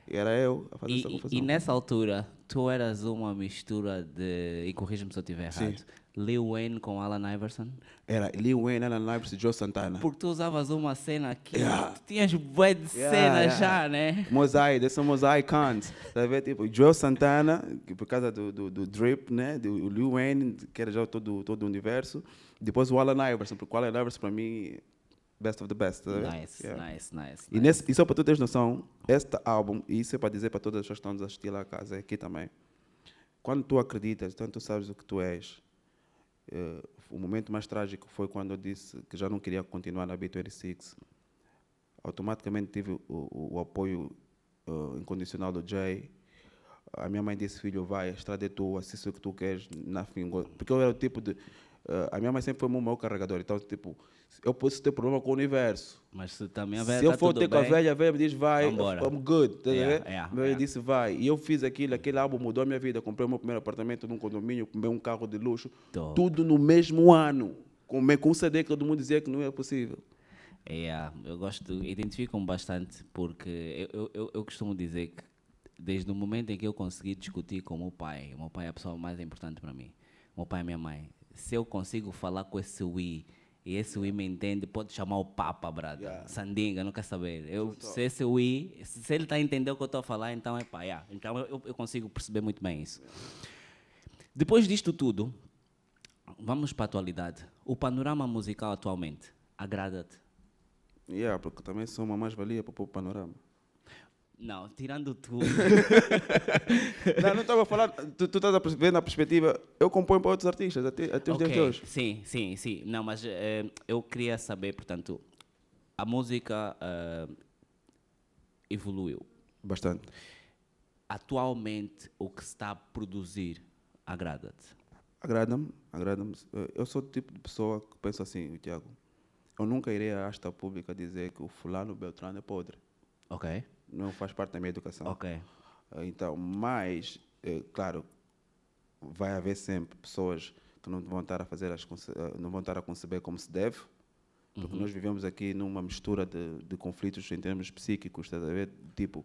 E era eu a fazer e, essa confusão. E nessa altura, tu eras uma mistura de. E corrija-me se eu estiver errado. Sim Lil Wayne com Alan Iverson? Era Lil Wayne, Alan Iverson e Joe Santana. Porque tu usavas uma cena aqui, yeah. tu tinhas boa de yeah, cena yeah. já, né? Mosaic, são Mosaic icons. tá vendo? Tipo, Joe Santana, que por causa do, do, do, drip, né? Do Lil Wayne, que era já todo, todo o universo. Depois o Alan Iverson, porque o Alan Iverson para mim best of the best. Tá nice, yeah. nice, nice, e, nesse, e só para tu teres noção, este álbum, e isso é para dizer para todas as pessoas que estão a assistir lá a casa, é aqui também. Quando tu acreditas, então tu sabes o que tu és Uh, o momento mais trágico foi quando eu disse que já não queria continuar na B26. Automaticamente tive o, o, apoio uh, incondicional do Jay. A minha mãe disse: Filho, vai, a estrada é tua, assista o que tu queres, na fim. Porque eu era o tipo de. Uh, a minha mãe sempre foi o meu carregador, então, tipo, eu posso ter problema com o universo. Mas se também a velha Se tá eu for ter bem, com a velha, a velha me diz, vai, I'm good. Tá yeah, yeah, yeah. Ele disse, vai. E eu fiz aquilo, aquele álbum mudou a minha vida. Comprei o meu primeiro apartamento num condomínio, comprei um carro de luxo. Tudo no mesmo ano. Com, com um CD que todo mundo dizia que não era possível. Yeah, eu gosto, identifico-me bastante porque eu, eu, eu costumo dizer que desde o momento em que eu consegui discutir com o meu pai, o meu pai é a pessoa mais importante para mim, o meu pai e minha mãe, se eu consigo falar com esse Wii e esse Wii me entende, pode chamar o Papa, brada. Yeah. Sandinga, não quer saber. Eu, se esse Wii, se ele está entendendo o que eu estou a falar, então é pá, yeah. Então eu, eu, consigo perceber muito bem isso. Depois disto tudo, vamos para a atualidade. O panorama musical atualmente agrada-te? Yeah, porque também sou uma mais-valia para o panorama. Não, tirando tudo. não, não estava a falar. Tu, tu estás a ver na perspectiva. Eu componho para outros artistas, até, até os okay. dias de hoje. Sim, sim, sim. Não, mas uh, eu queria saber, portanto, a música uh, evoluiu. Bastante. Atualmente, o que se está a produzir agrada-te? Agrada-me, agrada-me. Eh, eu sou o tipo de pessoa que pensa assim, Tiago. Eu nunca irei à esta pública dizer que o fulano Beltrano é podre. Ok não faz parte da minha educação. Ok. Eh, então, mas, é, claro, vai haver sempre pessoas que não vão estar a fazer as eh, não vão estar a conceber como se deve, porque uhum. nós vivemos aqui numa mistura de, de conflitos em termos psíquicos, estás a ver? Tipo,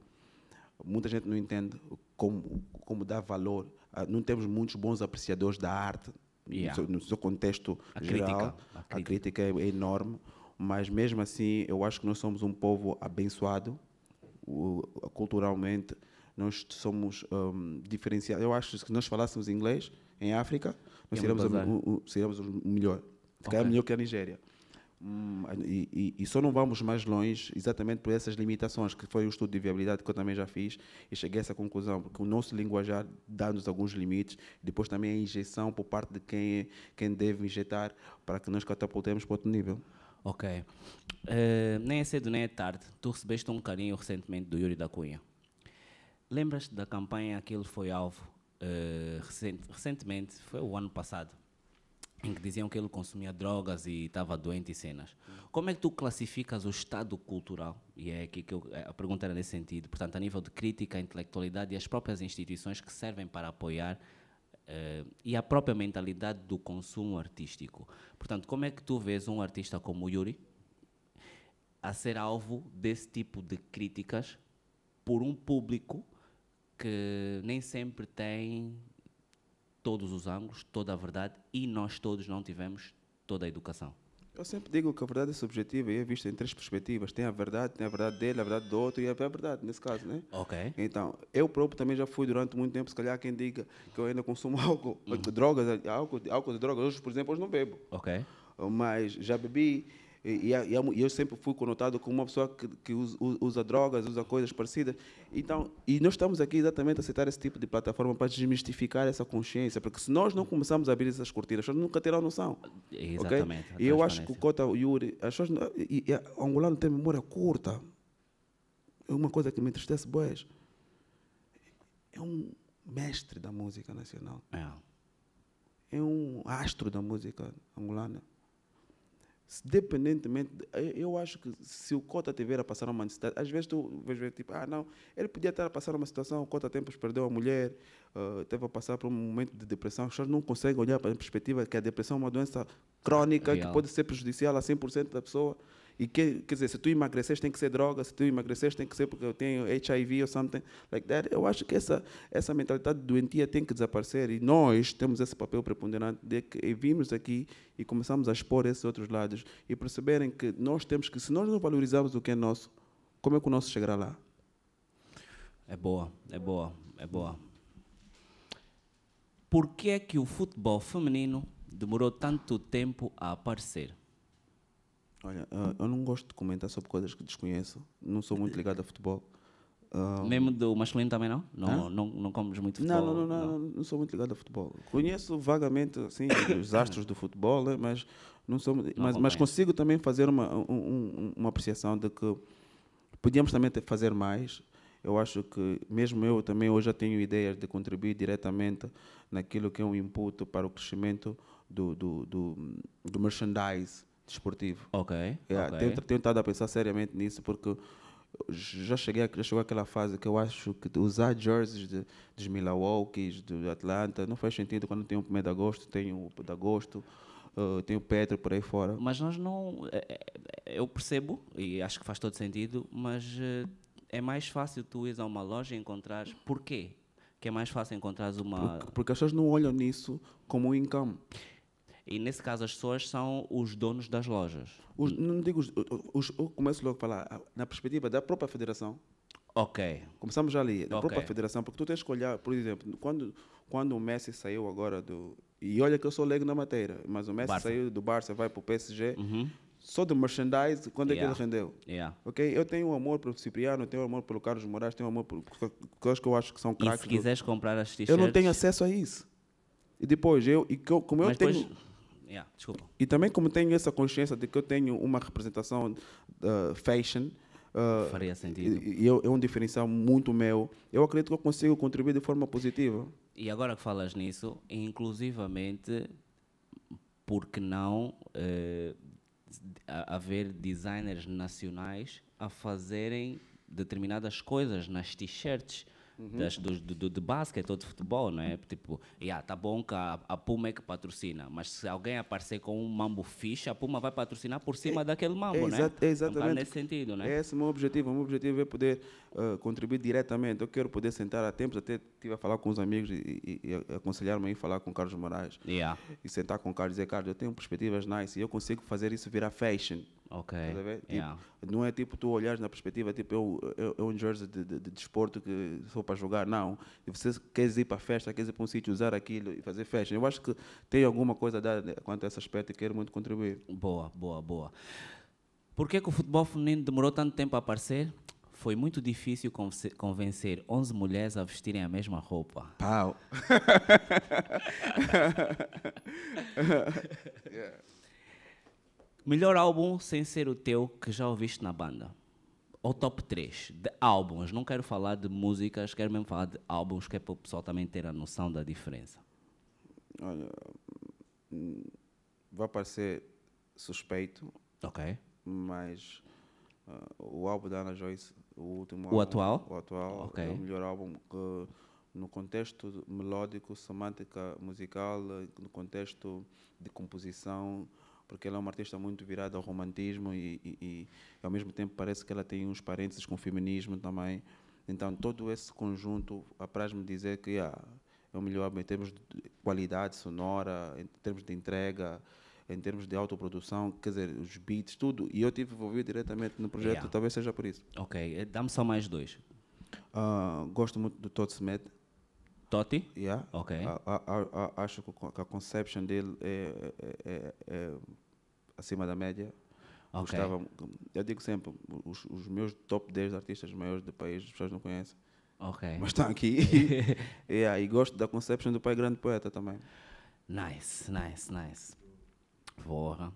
muita gente não entende como, como dar valor. Não temos muitos bons apreciadores da arte yeah. no, seu, no, seu, contexto a geral. Crítica. A, crítica. a crítica é enorme, mas mesmo assim eu acho que nós somos um povo abençoado culturalmente nós somos um, diferenciados. Eu acho que se nós falássemos inglês em África, nós seríamos, o, seríamos o melhor. Se okay. melhor que a Nigéria. Hum, e, e, e, só não vamos mais longe exatamente por essas limitações, que foi o estudo de viabilidade que eu também já fiz e cheguei a essa conclusão, porque o nosso linguajar dá-nos alguns limites, depois também a injeção por parte de quem, é, quem deve injetar para que nós catapultemos para outro nível. Ok. Uh, nem é cedo nem é tarde. Tu recebeste um carinho recentemente do Yuri da Cunha. Lembras-te da campanha que ele foi alvo uh, recentemente? Foi o ano passado em que diziam que ele consumia drogas e estava doente e cenas. Como é que tu classificas o estado cultural? E é aqui que eu, eh, a pergunta era nesse sentido. Portanto, a nível de crítica, intelectualidade e as próprias instituições que servem para apoiar Uh, e a própria mentalidade do consumo artístico. Portanto, como é que tu vês um artista como o Yuri a ser alvo desse tipo de críticas por um público que nem sempre tem todos os ângulos, toda a verdade e nós todos não tivemos toda a educação? Eu sempre digo que a verdade é subjetiva e é vista em três perspectivas. Tem a verdade, tem a verdade dele, a verdade do outro e a verdade, nesse caso, né? Ok. Então, eu próprio também já fui durante muito tempo, se calhar quem diga que eu ainda consumo álcool, uhum. drogas, álcool, álcool de drogas. Hoje, por exemplo, hoje não bebo. Ok. Mas já bebi e, e, e, eu sempre fui conotado como uma pessoa que, que usa, usa, drogas, usa coisas parecidas. Então, e nós estamos aqui exatamente a aceitar esse tipo de plataforma para desmistificar essa consciência, porque se nós não começarmos a abrir essas cortinas, as pessoas nunca terão noção. Exatamente. Okay? E eu acho que o Cota Yuri, as pessoas, e, e, o angolano tem memória curta. É uma coisa que me entristece, boas. É um mestre da música nacional. É. É um astro da música angolana Dependentemente, eu acho que se o Cota tiver a passar uma necessidade, às vezes tu vais ver tipo, ah não, ele podia estar a passar uma situação, o Cota tempos perdeu a mulher, uh, teve a passar por um momento de depressão, as pessoas não conseguem olhar para a perspectiva que a depressão é uma doença crónica é Real. que pode ser prejudicial a 100% da pessoa. E que, quer dizer, se tu emagreces tem que ser droga, se tu emagreces tem que ser porque eu tenho HIV ou something like that. Eu acho que essa, essa mentalidade doentia tem que desaparecer e nós temos esse papel preponderante de que vimos aqui e começamos a expor esses outros lados e perceberem que nós temos que, se nós não valorizarmos o que é nosso, como é que o nosso chegará lá? É boa, é boa, é boa. Por que é que o futebol feminino demorou tanto tempo a aparecer? Olha, ah, eu não gosto de comentar sobre coisas que desconheço. Não sou muito ligado a futebol. Um, ah, Mesmo do masculino também não? Não, não, não comes muito futebol? Não não, não, não, não, não sou muito ligado a futebol. Conheço vagamente assim, os astros do futebol, né, mas, não sou, mas, mas consigo também fazer uma, um, uma apreciação de que podíamos também fazer mais. Eu acho que mesmo eu também hoje já tenho ideias de contribuir diretamente naquilo que é um input para o crescimento do, do, do, do merchandise desportivo. Ok. Yeah, é, okay. Tenho, tenho estado a pensar seriamente nisso porque já cheguei já chegou aquela fase que eu acho que usar jerseys de, dos Milwaukee, do Atlanta, não faz sentido quando tem o 1 de agosto, tem o de agosto, uh, eh, tem o Petro por aí fora. Mas nós não. É, é, eu percebo e acho que faz todo sentido, mas eh, é mais fácil tu ir a uma loja e encontrar porquê? Que é mais fácil encontrar uma. Porque, porque as pessoas não olham nisso como um income. E nesse caso as pessoas são os donos das lojas. Os, não digo os, os, eu começo logo a falar na perspectiva da própria federação. Ok. Começamos já ali, da okay. própria federação, porque tu tens que olhar, por exemplo, quando, quando o Messi saiu agora do. E olha que eu sou leigo na matéria, mas o Messi Barça. saiu do Barça, vai para o PSG. Uhum. Só de merchandise, quando yeah. é que ele rendeu? Yeah. Ok? Eu tenho um amor pelo Cipriano, tenho um amor pelo Carlos Moraes, tenho um amor por coisas que eu acho que são craques. E se quiseres do... comprar as t-shirts... Eu não tenho acesso a isso. E depois, eu... E como eu mas tenho... Depois yeah, desculpa. E também como tenho essa consciência de que eu tenho uma representação uh, fashion, uh, faria sentido. E, e é um diferencial muito meu. Eu acredito que eu consigo contribuir de forma positiva. E agora que falas nisso, inclusivamente, porque não uh, haver designers nacionais a fazerem determinadas coisas nas t-shirts? uhum. das, do, do, do basquete ou de futebol, não é? Uhum. Tipo, yeah, tá bom que a, a, Puma é que patrocina, mas se alguém aparecer com um mambo ficha, a Puma vai patrocinar por cima é, daquele mambo, é né? É exatamente. Um nesse sentido, né? É esse é o meu objetivo. O meu objetivo é poder uh, contribuir diretamente. Eu quero poder sentar a tempos, até estive a falar com os amigos e, e, e aconselhar-me a ir falar com Carlos Moraes. Yeah. E sentar com o Carlos e dizer, Carlos, eu tenho perspectivas nice e eu consigo fazer isso virar fashion. Ok. Tipo, yeah. Não é tipo tu olhares na perspectiva, é tipo eu, eu, eu um jersey de, de, de desporto que sou para jogar, não. Tipo, e você quer ir para festa, quer ir para um sítio, usar aquilo e fazer festa. Eu acho que tem alguma coisa a dar quanto a esse aspecto e quero muito contribuir. Boa, boa, boa. Por que, que o futebol feminino demorou tanto tempo a aparecer? foi muito difícil convencer 11 mulheres a vestirem a mesma roupa. Pau! yeah. Melhor álbum sem ser o teu que já ouviste na banda? Ou top 3 de álbuns? Não quero falar de músicas, quero mesmo falar de álbuns, que é para o pessoal também ter a noção da diferença. Olha, vai parecer suspeito. Ok. Mas uh, o álbum da Ana Joyce, o último o álbum, atual? O atual okay. é o melhor álbum que, no contexto melódico, semântica musical, no contexto de composição, porque ela é uma artista muito virada ao romantismo e, e, e ao mesmo tempo parece que ela tem uns parênteses com o feminismo também. Então, todo esse conjunto apraz-me dizer que ah, é o melhor em termos de qualidade sonora, em termos de entrega, em termos de autoprodução, quer dizer, os beats, tudo. E eu estive envolvido diretamente no projeto, yeah. talvez seja por isso. Ok, eh, dá-me só mais dois. Uh, gosto muito do Todd Smith, Totti? Yeah. Ok. acho que a conception dele é, é, é, é acima da média. Okay. Gostava, eu digo sempre, os, os, meus top 10 artistas maiores do país, as pessoas não conhecem. Ok. Mas estão aqui. yeah, e gosto da conception do pai grande poeta também. Nice, nice, nice. Porra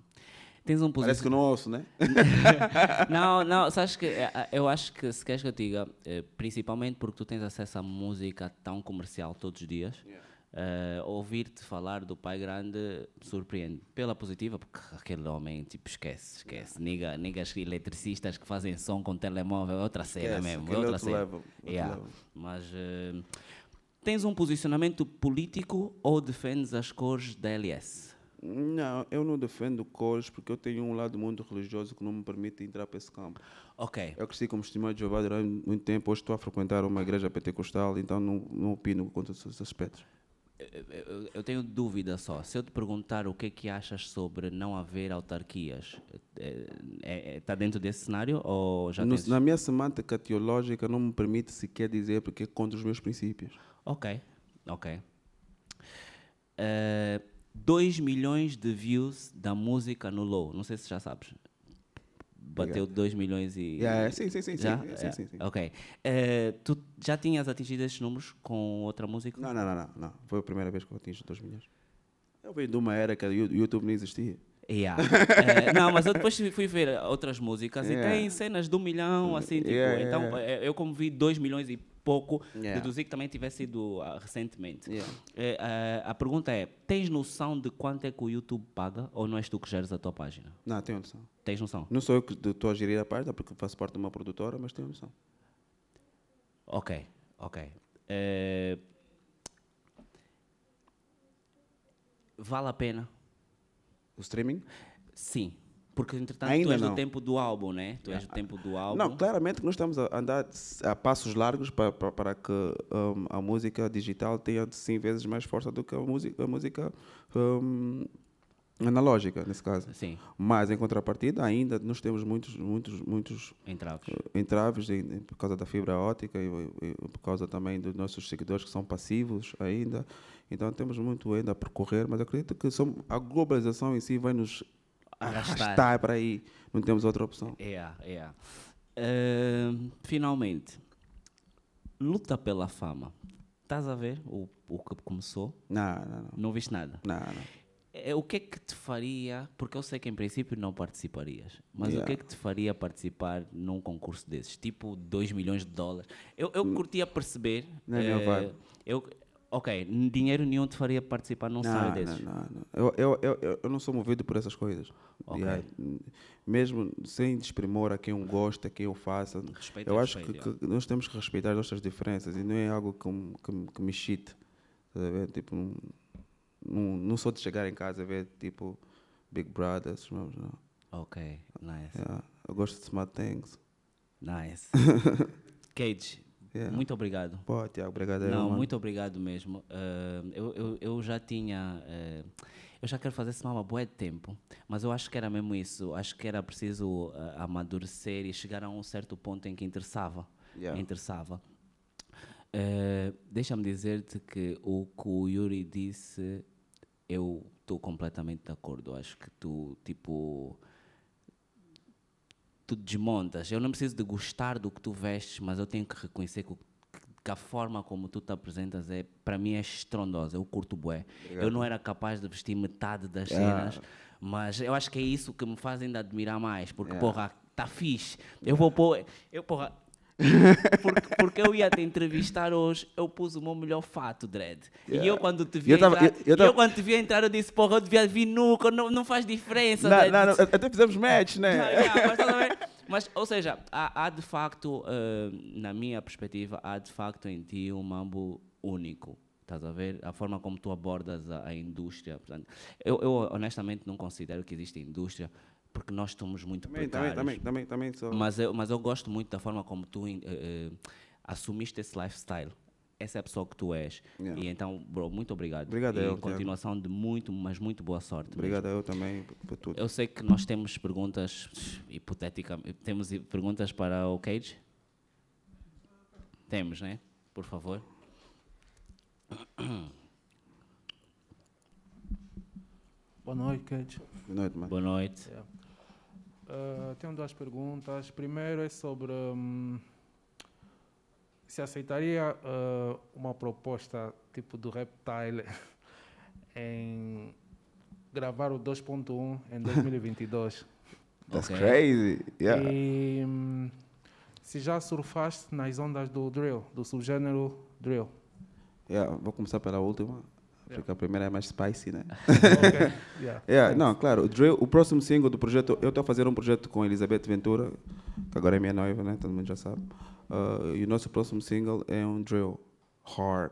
tens um Parece que não ouço, né? não, não, sabes que eh, eh, eu acho que se queres que eu diga, eh, principalmente porque tu tens acesso à música tão comercial todos os dias. Yeah. Uh, ouvir-te falar do pai grande surpreende pela positiva, porque aquele homem tipo esquece, esquece. Niga, nigas eletricistas que fazem som com telemóvel é outra cena mesmo. É outra cena. Level, yeah. Mas uh, tens um posicionamento político ou defendes as cores da LS? Não, eu não defendo cores porque eu tenho um lado do mundo religioso que não me permite entrar para esse campo. Ok. Eu cresci como estimado de Jeová durante muito tempo, hoje estou a frequentar uma igreja pentecostal, então não, não opino contra esses aspectos. Eu, eu tenho dúvida só. Se eu te perguntar o que é que achas sobre não haver autarquias, eh, eh, eh, está é, é, dentro desse cenário ou já no, tens... Na minha semântica teológica não me permite sequer dizer porque é contra os meus princípios. Ok, ok. Uh, 2 milhões de views da música no Low. Não sei se já sabes. Bateu 2 milhões e. Yeah, sim, sim, sim. Já? sim, sim, sim. Ok. Uh, tu já tinhas atingido estes números com outra música? Não, não, não. não, não. Foi a primeira vez que eu atingi 2 milhões. Eu venho de uma era que o YouTube nem existia. Yeah. uh, não, mas eu depois fui ver outras músicas yeah. e tem cenas de um milhão, assim, tipo. Yeah, então, eh, eu como vi 2 milhões e pouco, yeah. deduzi que também tivesse sido uh, recentemente. Yeah. Uh, a pergunta é: tens noção de quanto é que o YouTube paga ou não és tu que geres a tua página? Não, tenho noção. Tens noção? Não sou eu que estou a gerir a página porque faço parte de uma produtora, mas tenho noção. Ok, ok. É, vale a pena? O streaming? Sim porque, entretanto, Ainda tu és não. do tempo do álbum, né? Tu és do é. tempo do álbum. Não, claramente que nós estamos a andar a passos largos para, para, para que um, a música digital tenha 100 vezes mais força do que a música, a música um, analógica nesse caso. Sim. Mas em contrapartida ainda nós temos muitos muitos muitos entraves, eh, entraves em, em, por causa da fibra ótica e, e, por causa também dos nossos seguidores que são passivos ainda. Então temos muito ainda a percorrer, mas acredito que são, a globalização em si vai nos arrastar, arrastar para aí. Não temos outra opção. É, é. Uh, finalmente, luta pela fama. Estás a ver o, o que começou? Não, não, não. Não viste nada? Não, não. É, o que é que te faria, porque eu sei que em princípio não participarias, mas yeah. o que é que te faria participar num concurso desses? Tipo 2 milhões de dólares. Eu, eu hum. curtia perceber. Não é, é, eu, Ok, dinheiro nenhum te faria participar num sonho desses. Não, não, não. Eu, eu, eu, eu não sou movido por essas coisas. Ok. Yeah. É, mesmo sem desprimor a quem eu gosto, a quem eu faça. Respeito é eu acho que, que, nós temos que respeitar as nossas diferenças e não é algo que, que, que me chite. Tipo, não, não, não sou de chegar em casa e ver tipo Big Brother, esses mesmos, não. Ok, nice. Yeah. Eu gosto de smart things. Nice. Cage, Yeah. É. Muito obrigado. Pô, Tiago, obrigado Não, mano. muito obrigado mesmo. Uh, eu, eu, eu, já tinha. Uh, eu já quero fazer esse mal há boa de tempo, mas eu acho que era mesmo isso. Acho que era preciso uh, amadurecer e chegar a um certo ponto em que interessava. Yeah. Interessava. Deixa-me dizer-te que o que o Yuri disse, eu estou completamente de acordo. Acho que tu, tipo tu desmontas. Eu não preciso de gostar do que tu vestes, mas eu tenho que reconhecer que, que a forma como tu te apresentas é, para mim, é estrondosa. Eu curto bué. Obrigado. Eu não era capaz de vestir metade das yeah. cenas, mas eu acho que é isso que me faz ainda admirar mais, porque, yeah. porra, tá fixe. Eu vou pôr. Eu, porra, Porque, porque eu ia te entrevistar hoje, eu pus o meu melhor fato, Dredd. Yeah. E eu quando te vi eu tava, entrar, eu, eu, tava... eu, quando te vi entrar, eu disse, porra, eu devia vir nuca, não, não faz diferença. Não, não, não, até fizemos match, né? Não, yeah, mas, mas, ou seja, há, há de facto, uh, na minha perspectiva, há de facto em ti um mambo único. Estás a ver? A forma como tu abordas a, a indústria. Portanto, eu, eu, honestamente não considero que existe indústria porque nós estamos muito também, precários. Também, também, também, também mas, eu, mas eu gosto muito da forma como tu eh, eh, assumiste esse lifestyle. Essa é a pessoa que tu és. Yeah. E então, bro, muito obrigado. Obrigado e eu. continuação de muito, mas muito boa sorte. Obrigado mesmo. eu também por tudo. Eu sei que nós temos perguntas hipotéticas. Temos perguntas para o Cage? Temos, né? Por favor. Boa noite, Cage. Boa noite, mano. Boa noite. Yeah. Uh, tenho duas perguntas. Primeiro é sobre hum, se aceitaria uh, uma proposta tipo do Reptile em gravar o 2.1 em 2022. That's okay. crazy. Yeah. E hum, se já surfaste nas ondas do drill, do subgênero drill. Yeah, vou começar pela última. Yeah. Porque a primeira é mais spicy, né? okay. yeah. yeah. Não, claro. O, drill, o próximo single do projeto, eu estou a fazer um projeto com Elizabeth Ventura, que agora é minha noiva, né? Todo mundo já sabe. Uh, e o nosso próximo single é um drill hard,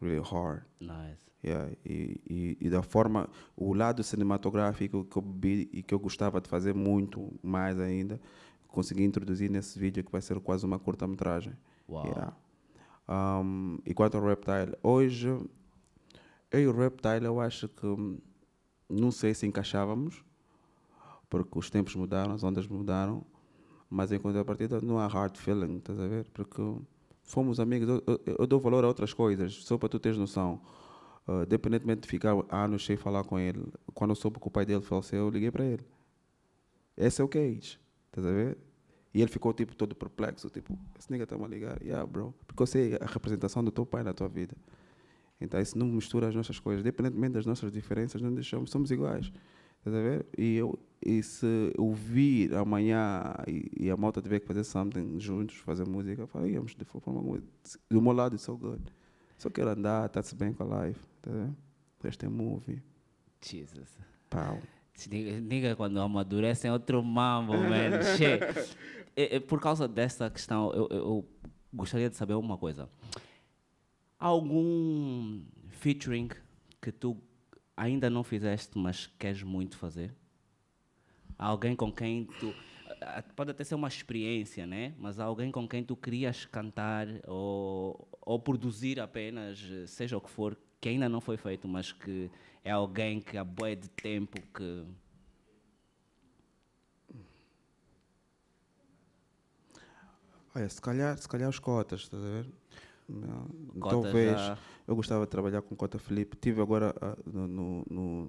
really hard. Nice. Yeah, e, e, e, da forma, o lado cinematográfico que eu bebi e que eu gostava de fazer muito mais ainda, consegui introduzir nesse vídeo que vai ser quase uma curta-metragem. Wow. Yeah. Um, e quanto ao Reptile, hoje eu e o Reptile, eu acho que hum, não sei se encaixávamos, porque os tempos mudaram, as ondas mudaram, mas em contrapartida não há hard feeling, estás a ver? Porque fomos amigos, eu, eu, dou valor a outras coisas, só para tu teres noção. Uh, independentemente de ficar anos sem falar com ele, quando eu soube que o pai dele faleceu, eu liguei para ele. Esse é o Cage, estás a ver? E ele ficou tipo todo perplexo, tipo, esse nigga está a ligar, yeah bro, porque eu sei a representação do teu pai na tua vida. Então isso não mistura as nossas coisas, independentemente das nossas diferenças, não deixamos, somos iguais. Estás a ver? E, eu, e se ouvir amanhã e, e, a malta tiver que fazer something juntos, fazer música, falei, íamos de forma alguma. Do meu lado, it's so good. Só quero andar, está-se bem com a life. Estás a ver? Este é movie. Jesus. Pau. quando amadurecem é outro mambo, man. che, é, é, por causa dessa questão, eu, eu gostaria de saber uma coisa algum featuring que tu ainda não fizeste, mas queres muito fazer? Alguém com quem tu. Ah, ah, pode até ser uma experiência, né? Mas alguém com quem tu querias cantar ou, ou produzir apenas, eh, seja o que for, que ainda não foi feito, mas que é alguém que há boia de tempo que. Olha, se calhar, se calhar os cotas, estás a ver? Cota Talvez já... eu gostava de trabalhar com Cota Felipe. Tive agora ah, no, no,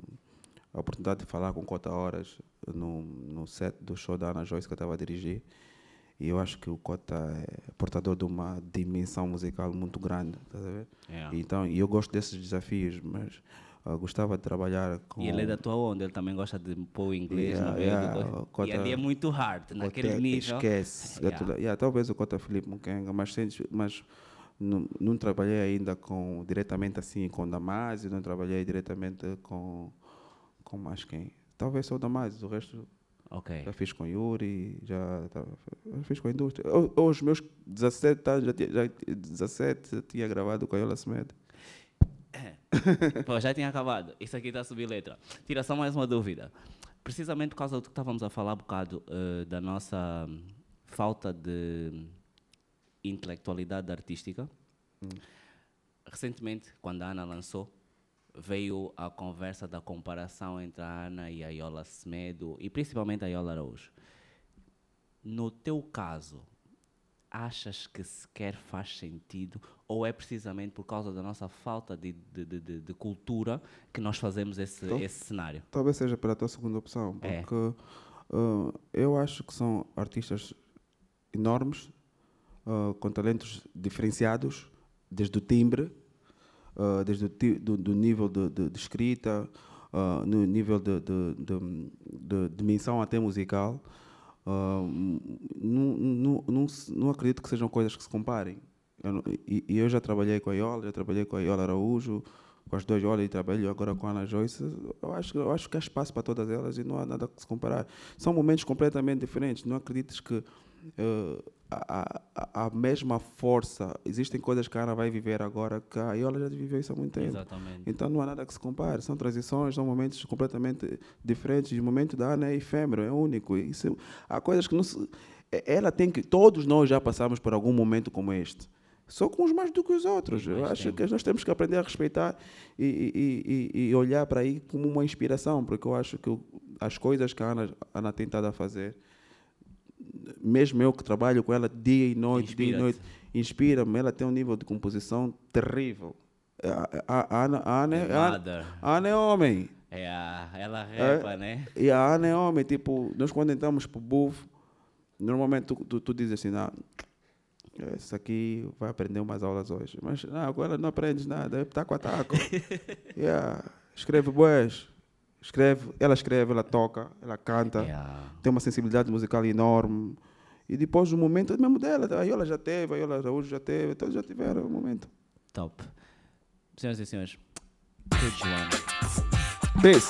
a oportunidade de falar com Cota Horas no, no set do show da Ana Joyce que eu estava a dirigir. E eu acho que o Cota é portador de uma dimensão musical muito grande, tá Então, e eu gosto desses desafios, mas uh, gostava de trabalhar com... E ele é da tua onda, ele também gosta de pôr inglês yeah, yeah, do... Cota, E ali é muito hard, naquele Cota, nível. Esquece. Yeah. yeah, talvez o Cota Felipe Mukenga, mas, mas não, não, trabalhei ainda com diretamente assim com Damásio, não trabalhei diretamente com com mais quem. Talvez só o Damásio, o resto okay. já fiz com Yuri, já, tá, já fiz com a indústria. Eu, meus 17 anos, já, tinha, já 17 já tinha gravado com a Yola Smed. É. Pô, já tinha acabado. Isso aqui está a subir letra. Tira só mais uma dúvida. Precisamente por causa do que estávamos a falar um bocado uh, da nossa falta de intelectualidade artística. Hum. Recentemente, quando a Ana lançou, veio a conversa da comparação entre a Ana e a Iola Semedo, e principalmente a Iola Araújo. No teu caso, achas que sequer faz sentido ou é precisamente por causa da nossa falta de, de, de, de cultura que nós fazemos esse, Tal então, esse cenário? Talvez seja para a tua segunda opção, é. porque é. uh, eu acho que são artistas enormes, uh, com talentos diferenciados, desde o timbre, uh, desde o ti do, do, nível de, de, de escrita, uh, no nível de, de, dimensão até musical. Não, não, não, não, acredito que sejam coisas que se comparem. Eu, e, eu já trabalhei com a Iola, já trabalhei com a Iola Araújo, com as duas olhas e trabalho agora com a Ana Joyce, eu acho, eu acho que há espaço para todas elas e não há nada que se comparar. São momentos completamente diferentes. Não acredites que uh, a, a, mesma força. Existem coisas que a Ana vai viver agora que a Iola já viveu isso há muito tempo. Exatamente. Então não há nada que se compare. São transições, são momentos completamente diferentes. O momento da Ana é efêmero, é único. Isso, há coisas que não se. Eh, ela tem que. Todos nós já passamos por algum momento como este. Só com uns mais do que os outros. Eu acho tempo. que nós temos que aprender a respeitar e, e, e, e olhar para aí como uma inspiração, porque eu acho que as coisas que a Ana, a Ana tem estado a fazer mesmo eu que trabalho com ela dia e noite, dia e noite, inspira-me. Ela tem um nível de composição terrível. A, a, a, é, a Ana é homem. É, a, ela repa, é, né? E a Ana é homem, tipo, nós quando entramos pro buff, normalmente tu, tu, tu dizes assim, não isso aqui vai aprender umas aulas hoje. Mas não, agora não aprendes nada, está com ataco. yeah. Escreve boas escreve, ela escreve, ela toca, ela canta, yeah. tem uma sensibilidade musical enorme. E depois o momento mesmo dela, tá, aí ela já teve, aí ela hoje já teve, todos já tiveram o momento. Top. Senhoras e senhores, Beijo.